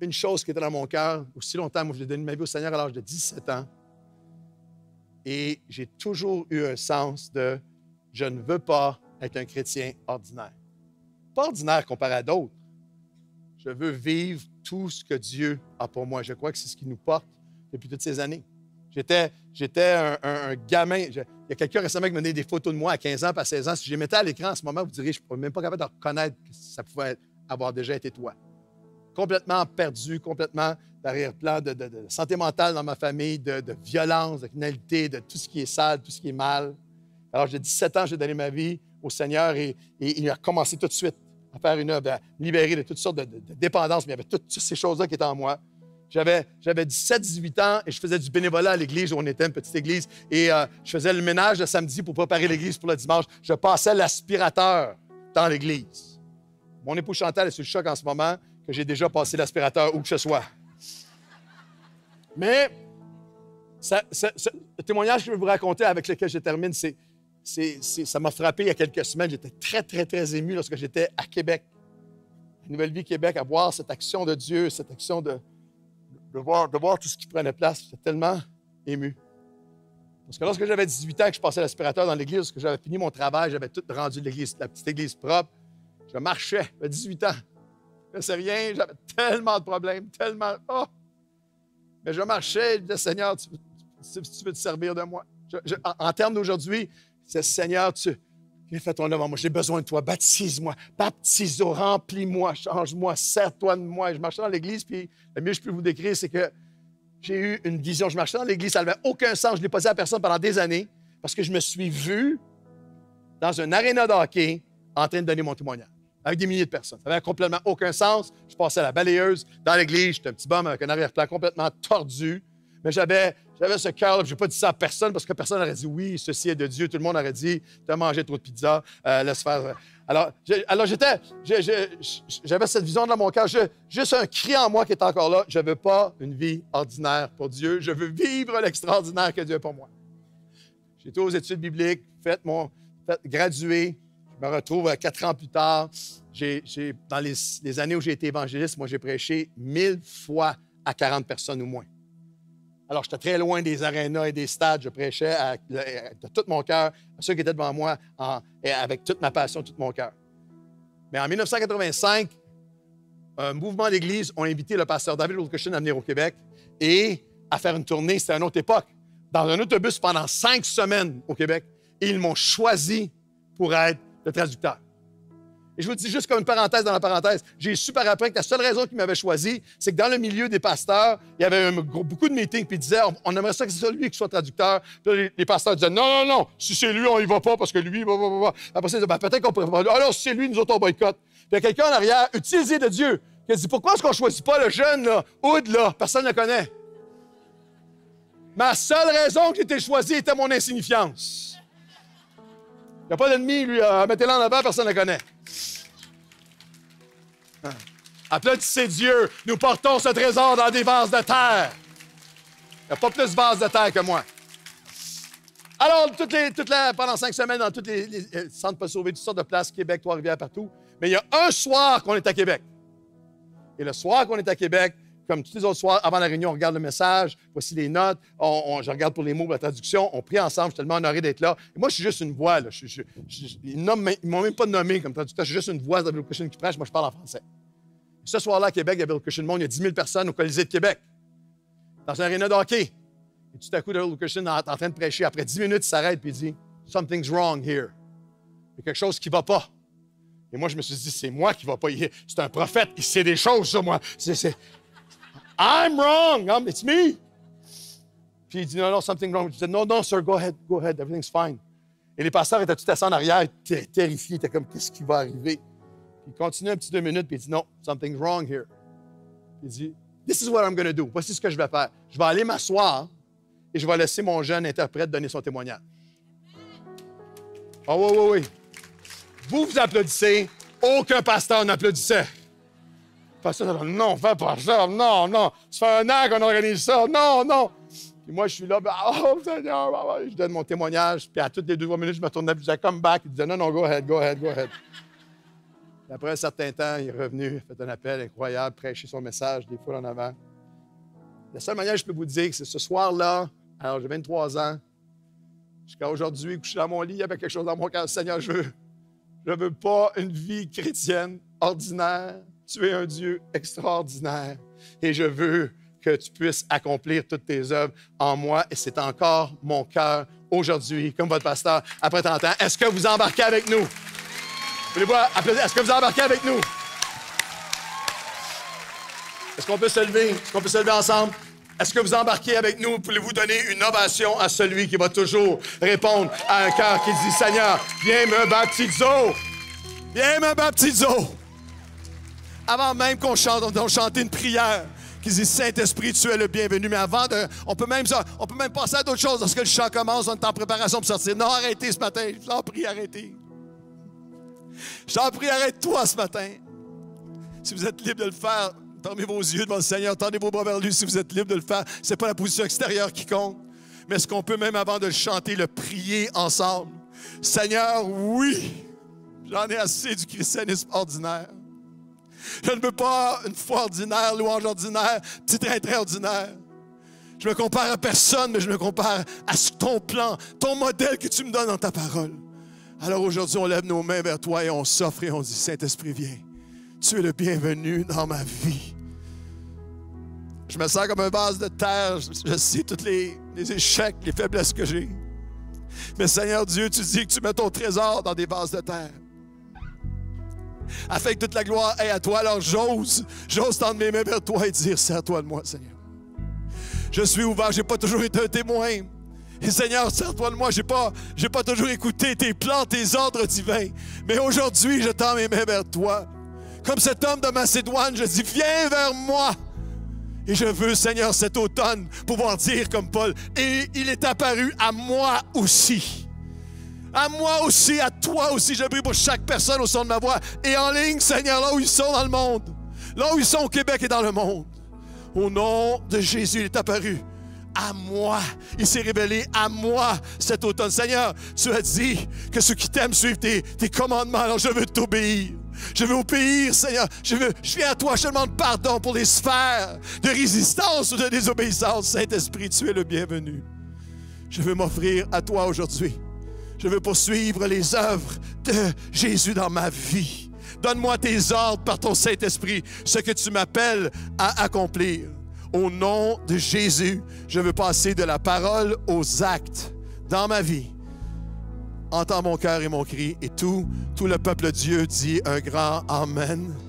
Une chose qui était dans mon cœur, aussi longtemps, que je l'ai donné ma vie au Seigneur à l'âge de 17 ans. Et j'ai toujours eu un sens de je ne veux pas être un chrétien ordinaire. Pas ordinaire comparé à d'autres. Je veux vivre tout ce que Dieu a pour moi. Je crois que c'est ce qui nous porte depuis toutes ces années. J'étais, j'étais un, gamin. il y a quelqu'un récemment qui m'a donné des photos de moi à 15 ans, à 16 ans. Si je les mettais à l'écran en ce moment, vous diriez, je ne suis même pas capable de reconnaître que ça pouvait avoir déjà été toi. Complètement perdu, complètement d'arrière-plan de, santé mentale dans ma famille, de, violence, de criminalité, de tout ce qui est sale, tout ce qui est mal. Alors, j'ai 17 ans, j'ai donné ma vie au Seigneur et, il a commencé tout de suite à faire une œuvre, à me libérer de toutes sortes de, dépendances. Mais il y avait toutes ces choses-là qui étaient en moi. J'avais, j'avais 17, 18 ans et je faisais du bénévolat à l'église. où On était une petite église et euh, je faisais le ménage le samedi pour préparer l'église pour le dimanche. Je passais l'aspirateur dans l'église. Mon époux Chantal est sous le choc en ce moment que j'ai déjà passé l'aspirateur où que ce soit. Mais le témoignage que je vais vous raconter avec lequel je termine, c'est, ça m'a frappé il y a quelques semaines. J'étais très, très, très ému lorsque j'étais à Québec, à Nouvelle Vie Québec, à voir cette action de Dieu, cette action de, de voir, tout ce qui prenait place. J'étais tellement ému. Parce que lorsque j'avais 18 ans, que je passais l'aspirateur dans l'église, que j'avais fini mon travail, j'avais tout rendu l'église, la petite église propre, je marchais, j'avais 18 ans. Je ne sais rien, j'avais tellement de problèmes, tellement. Oh! Mais je marchais, je disais, Seigneur, tu, veux te servir de moi. en, termes d'aujourd'hui, c'est Seigneur, tu, Fais fait ton moi. J'ai besoin de toi. Baptise-moi. Baptise-moi. Remplis-moi. Change-moi. serre toi de moi. Je marchais dans l'église, puis le mieux que je peux vous décrire, c'est que j'ai eu une vision. Je marchais dans l'église, ça n'avait aucun sens. Je ne l'ai pas dit à personne pendant des années parce que je me suis vu dans un aréna d'Hockey hockey en train de donner mon témoignage avec des milliers de personnes. Ça n'avait complètement aucun sens. Je passais à la balayeuse dans l'église. J'étais un petit bum avec un arrière-plan complètement tordu. Mais j'avais, j'avais ce cœur-là. Je n'ai pas dit ça à personne parce que personne n'aurait dit oui, ceci est de Dieu. Tout le monde aurait dit, tu as mangé trop de pizza, euh, laisse faire. Alors, alors j'étais, j'avais cette vision dans mon cœur. juste un cri en moi qui est encore là. Je ne veux pas une vie ordinaire pour Dieu. Je veux vivre l'extraordinaire que Dieu a pour moi. J'étais aux études bibliques, Faites mon, gradué. Je me retrouve euh, quatre ans plus tard. J'ai, dans les, les années où j'ai été évangéliste, moi, j'ai prêché mille fois à 40 personnes ou moins. Alors, j'étais très loin des arénas et des stades. Je prêchais de tout mon cœur à ceux qui étaient devant moi avec toute ma passion, tout mon cœur. Mais en 1985, un mouvement d'église ont invité le pasteur David Wilkerson à venir au Québec et à faire une tournée. C'était une autre époque. Dans un autobus pendant cinq semaines au Québec. Et ils m'ont choisi pour être le traducteur je vous dis juste comme une parenthèse dans la parenthèse. J'ai su par que la seule raison qu'ils m'avait choisi, c'est que dans le milieu des pasteurs, il y avait beaucoup de meetings, puis ils disaient on, aimerait ça que c'est lui qui soit traducteur. Puis les, pasteurs disaient non, non, non, si c'est lui, on y va pas parce que lui, va, va, ben, peut-être qu'on pourrait Alors, si c'est lui, nous autres, on Puis il y a quelqu'un en arrière, utilisé de Dieu, qui a dit pourquoi est-ce qu'on choisit pas le jeune, là, Oud, là, personne ne le connaît. Ma seule raison que j'ai été choisi était mon insignifiance. Il n'y a pas d'ennemi, lui. Mettez-le en avant, personne ne le connaît. Hein. Applaudissez Dieu. Nous portons ce trésor dans des vases de terre. Il n'y a pas plus de vases de terre que moi. Alors, toutes les, toutes les, pendant cinq semaines, dans tous les, centres pas sauver toutes sortes de places, Québec, Trois-Rivières, partout. Mais il y a un soir qu'on est à Québec. Et le soir qu'on est à Québec, comme tous les autres soirs, avant la réunion, on regarde le message, voici les notes, on, je regarde pour les mots, la traduction, on prie ensemble, je suis tellement honoré d'être là. moi, je suis juste une voix. Là. ils ne m'ont même pas nommé comme traducteur, je suis juste une voix de la qui prêche, moi je parle en français. ce soir-là, à Québec, il y Bill Christian Monde, il y a 10 000 personnes au Colisée de Québec, dans un aréna de hockey. Et tout à coup, Bill Christian est en train de prêcher. Après 10 minutes, il s'arrête et il dit Something's wrong here. Il y a quelque chose qui ne va pas. Et moi, je me suis dit, c'est moi qui ne va pas. C'est un prophète, il sait des choses sur moi. I'm wrong. it's me. Puis il dit, non, non, something wrong. Je dis, non, non, sir, go ahead, go ahead, everything's fine. Et les pasteurs étaient tout assis en arrière, terrifiés, étaient comme, qu'est-ce qui va arriver? Il continue un petit deux minutes, puis il dit, non, something's wrong here. Il dit, this is what I'm going to do. Voici ce que je vais faire. Je vais aller m'asseoir et je vais laisser mon jeune interprète donner son témoignage. oh, ah, oui, oui, oui. Vous, vous applaudissez. Aucun pasteur n'applaudissait non, fais pas ça, non, non. Ça fait un an qu'on organise ça, non, non. Puis moi, je suis là, ben, oh Seigneur, bah, bah. je donne mon témoignage. Puis à toutes les deux trois minutes, je me tournais, je disais, come back. Il disait, non, non, go ahead, go ahead, go ahead. après un certain temps, il est revenu, il a fait un appel incroyable, prêché son message, des fois en avant. La seule manière que je peux vous dire, c'est ce soir-là, alors j'ai 23 ans, jusqu'à aujourd'hui, couché dans mon lit, il y avait quelque chose dans mon cœur. Seigneur, je veux, je veux pas une vie chrétienne ordinaire. Tu es un Dieu extraordinaire et je veux que tu puisses accomplir toutes tes œuvres en moi. Et c'est encore mon cœur aujourd'hui, comme votre pasteur, après tant ans. Est-ce que vous embarquez avec nous? Voulez-vous Est-ce que vous embarquez avec nous? Est-ce qu'on peut se lever? Est-ce qu'on peut se lever ensemble? Est-ce que vous embarquez avec nous? Pouvez-vous donner une ovation à celui qui va toujours répondre à un cœur qui dit Seigneur, viens me baptiser! Viens me baptiser! avant même qu'on chante, on, une prière qui dit Saint-Esprit, tu es le bienvenu. Mais avant, de, on, peut même, on peut même passer à d'autres choses. Lorsque le chant commence, on est en préparation pour sortir. Non, arrêtez ce matin. Je t'en prie, arrêtez. Je t'en prie, arrête-toi ce matin. Si vous êtes libre de le faire, tendez vos yeux devant le Seigneur, tendez vos bras vers lui si vous êtes libre de le faire. Ce n'est pas la position extérieure qui compte, mais ce qu'on peut même avant de le chanter, le prier ensemble. Seigneur, oui, j'en ai assez du christianisme ordinaire. Je ne veux pas une foi ordinaire, louange ordinaire, petit train, très ordinaire. Je me compare à personne, mais je me compare à ton plan, ton modèle que tu me donnes dans ta parole. Alors aujourd'hui, on lève nos mains vers toi et on s'offre et on dit, Saint-Esprit, viens. Tu es le bienvenu dans ma vie. Je me sens comme un vase de terre. Je sais tous les échecs, les faiblesses que j'ai. Mais Seigneur Dieu, tu dis que tu mets ton trésor dans des vases de terre afin que toute la gloire est à toi. Alors j'ose, j'ose tendre mes mains vers toi et dire, c'est à toi de moi, Seigneur. Je suis ouvert, j'ai pas toujours été un témoin. Et Seigneur, sers-toi de moi. J'ai pas, pas toujours écouté tes plans, tes ordres divins. Mais aujourd'hui, je tends mes mains vers toi. Comme cet homme de Macédoine, je dis, viens vers moi. Et je veux, Seigneur, cet automne, pouvoir dire comme Paul, et il est apparu à moi aussi. À moi aussi, à toi aussi, je prie pour chaque personne au son de ma voix et en ligne, Seigneur, là où ils sont dans le monde, là où ils sont au Québec et dans le monde. Au nom de Jésus, il est apparu à moi. Il s'est révélé à moi cet automne. Seigneur, tu as dit que ceux qui t'aiment suivent tes, commandements. Alors je veux t'obéir. Je veux obéir, Seigneur. Je, veux, je viens à toi. Je demande pardon pour les sphères de résistance ou de désobéissance. Saint-Esprit, tu es le bienvenu. Je veux m'offrir à toi aujourd'hui je veux poursuivre les œuvres de Jésus dans ma vie. Donne-moi tes ordres par ton Saint-Esprit, ce que tu m'appelles à accomplir. Au nom de Jésus, je veux passer de la parole aux actes dans ma vie. Entends mon cœur et mon cri, et tout, tout le peuple de Dieu dit un grand Amen.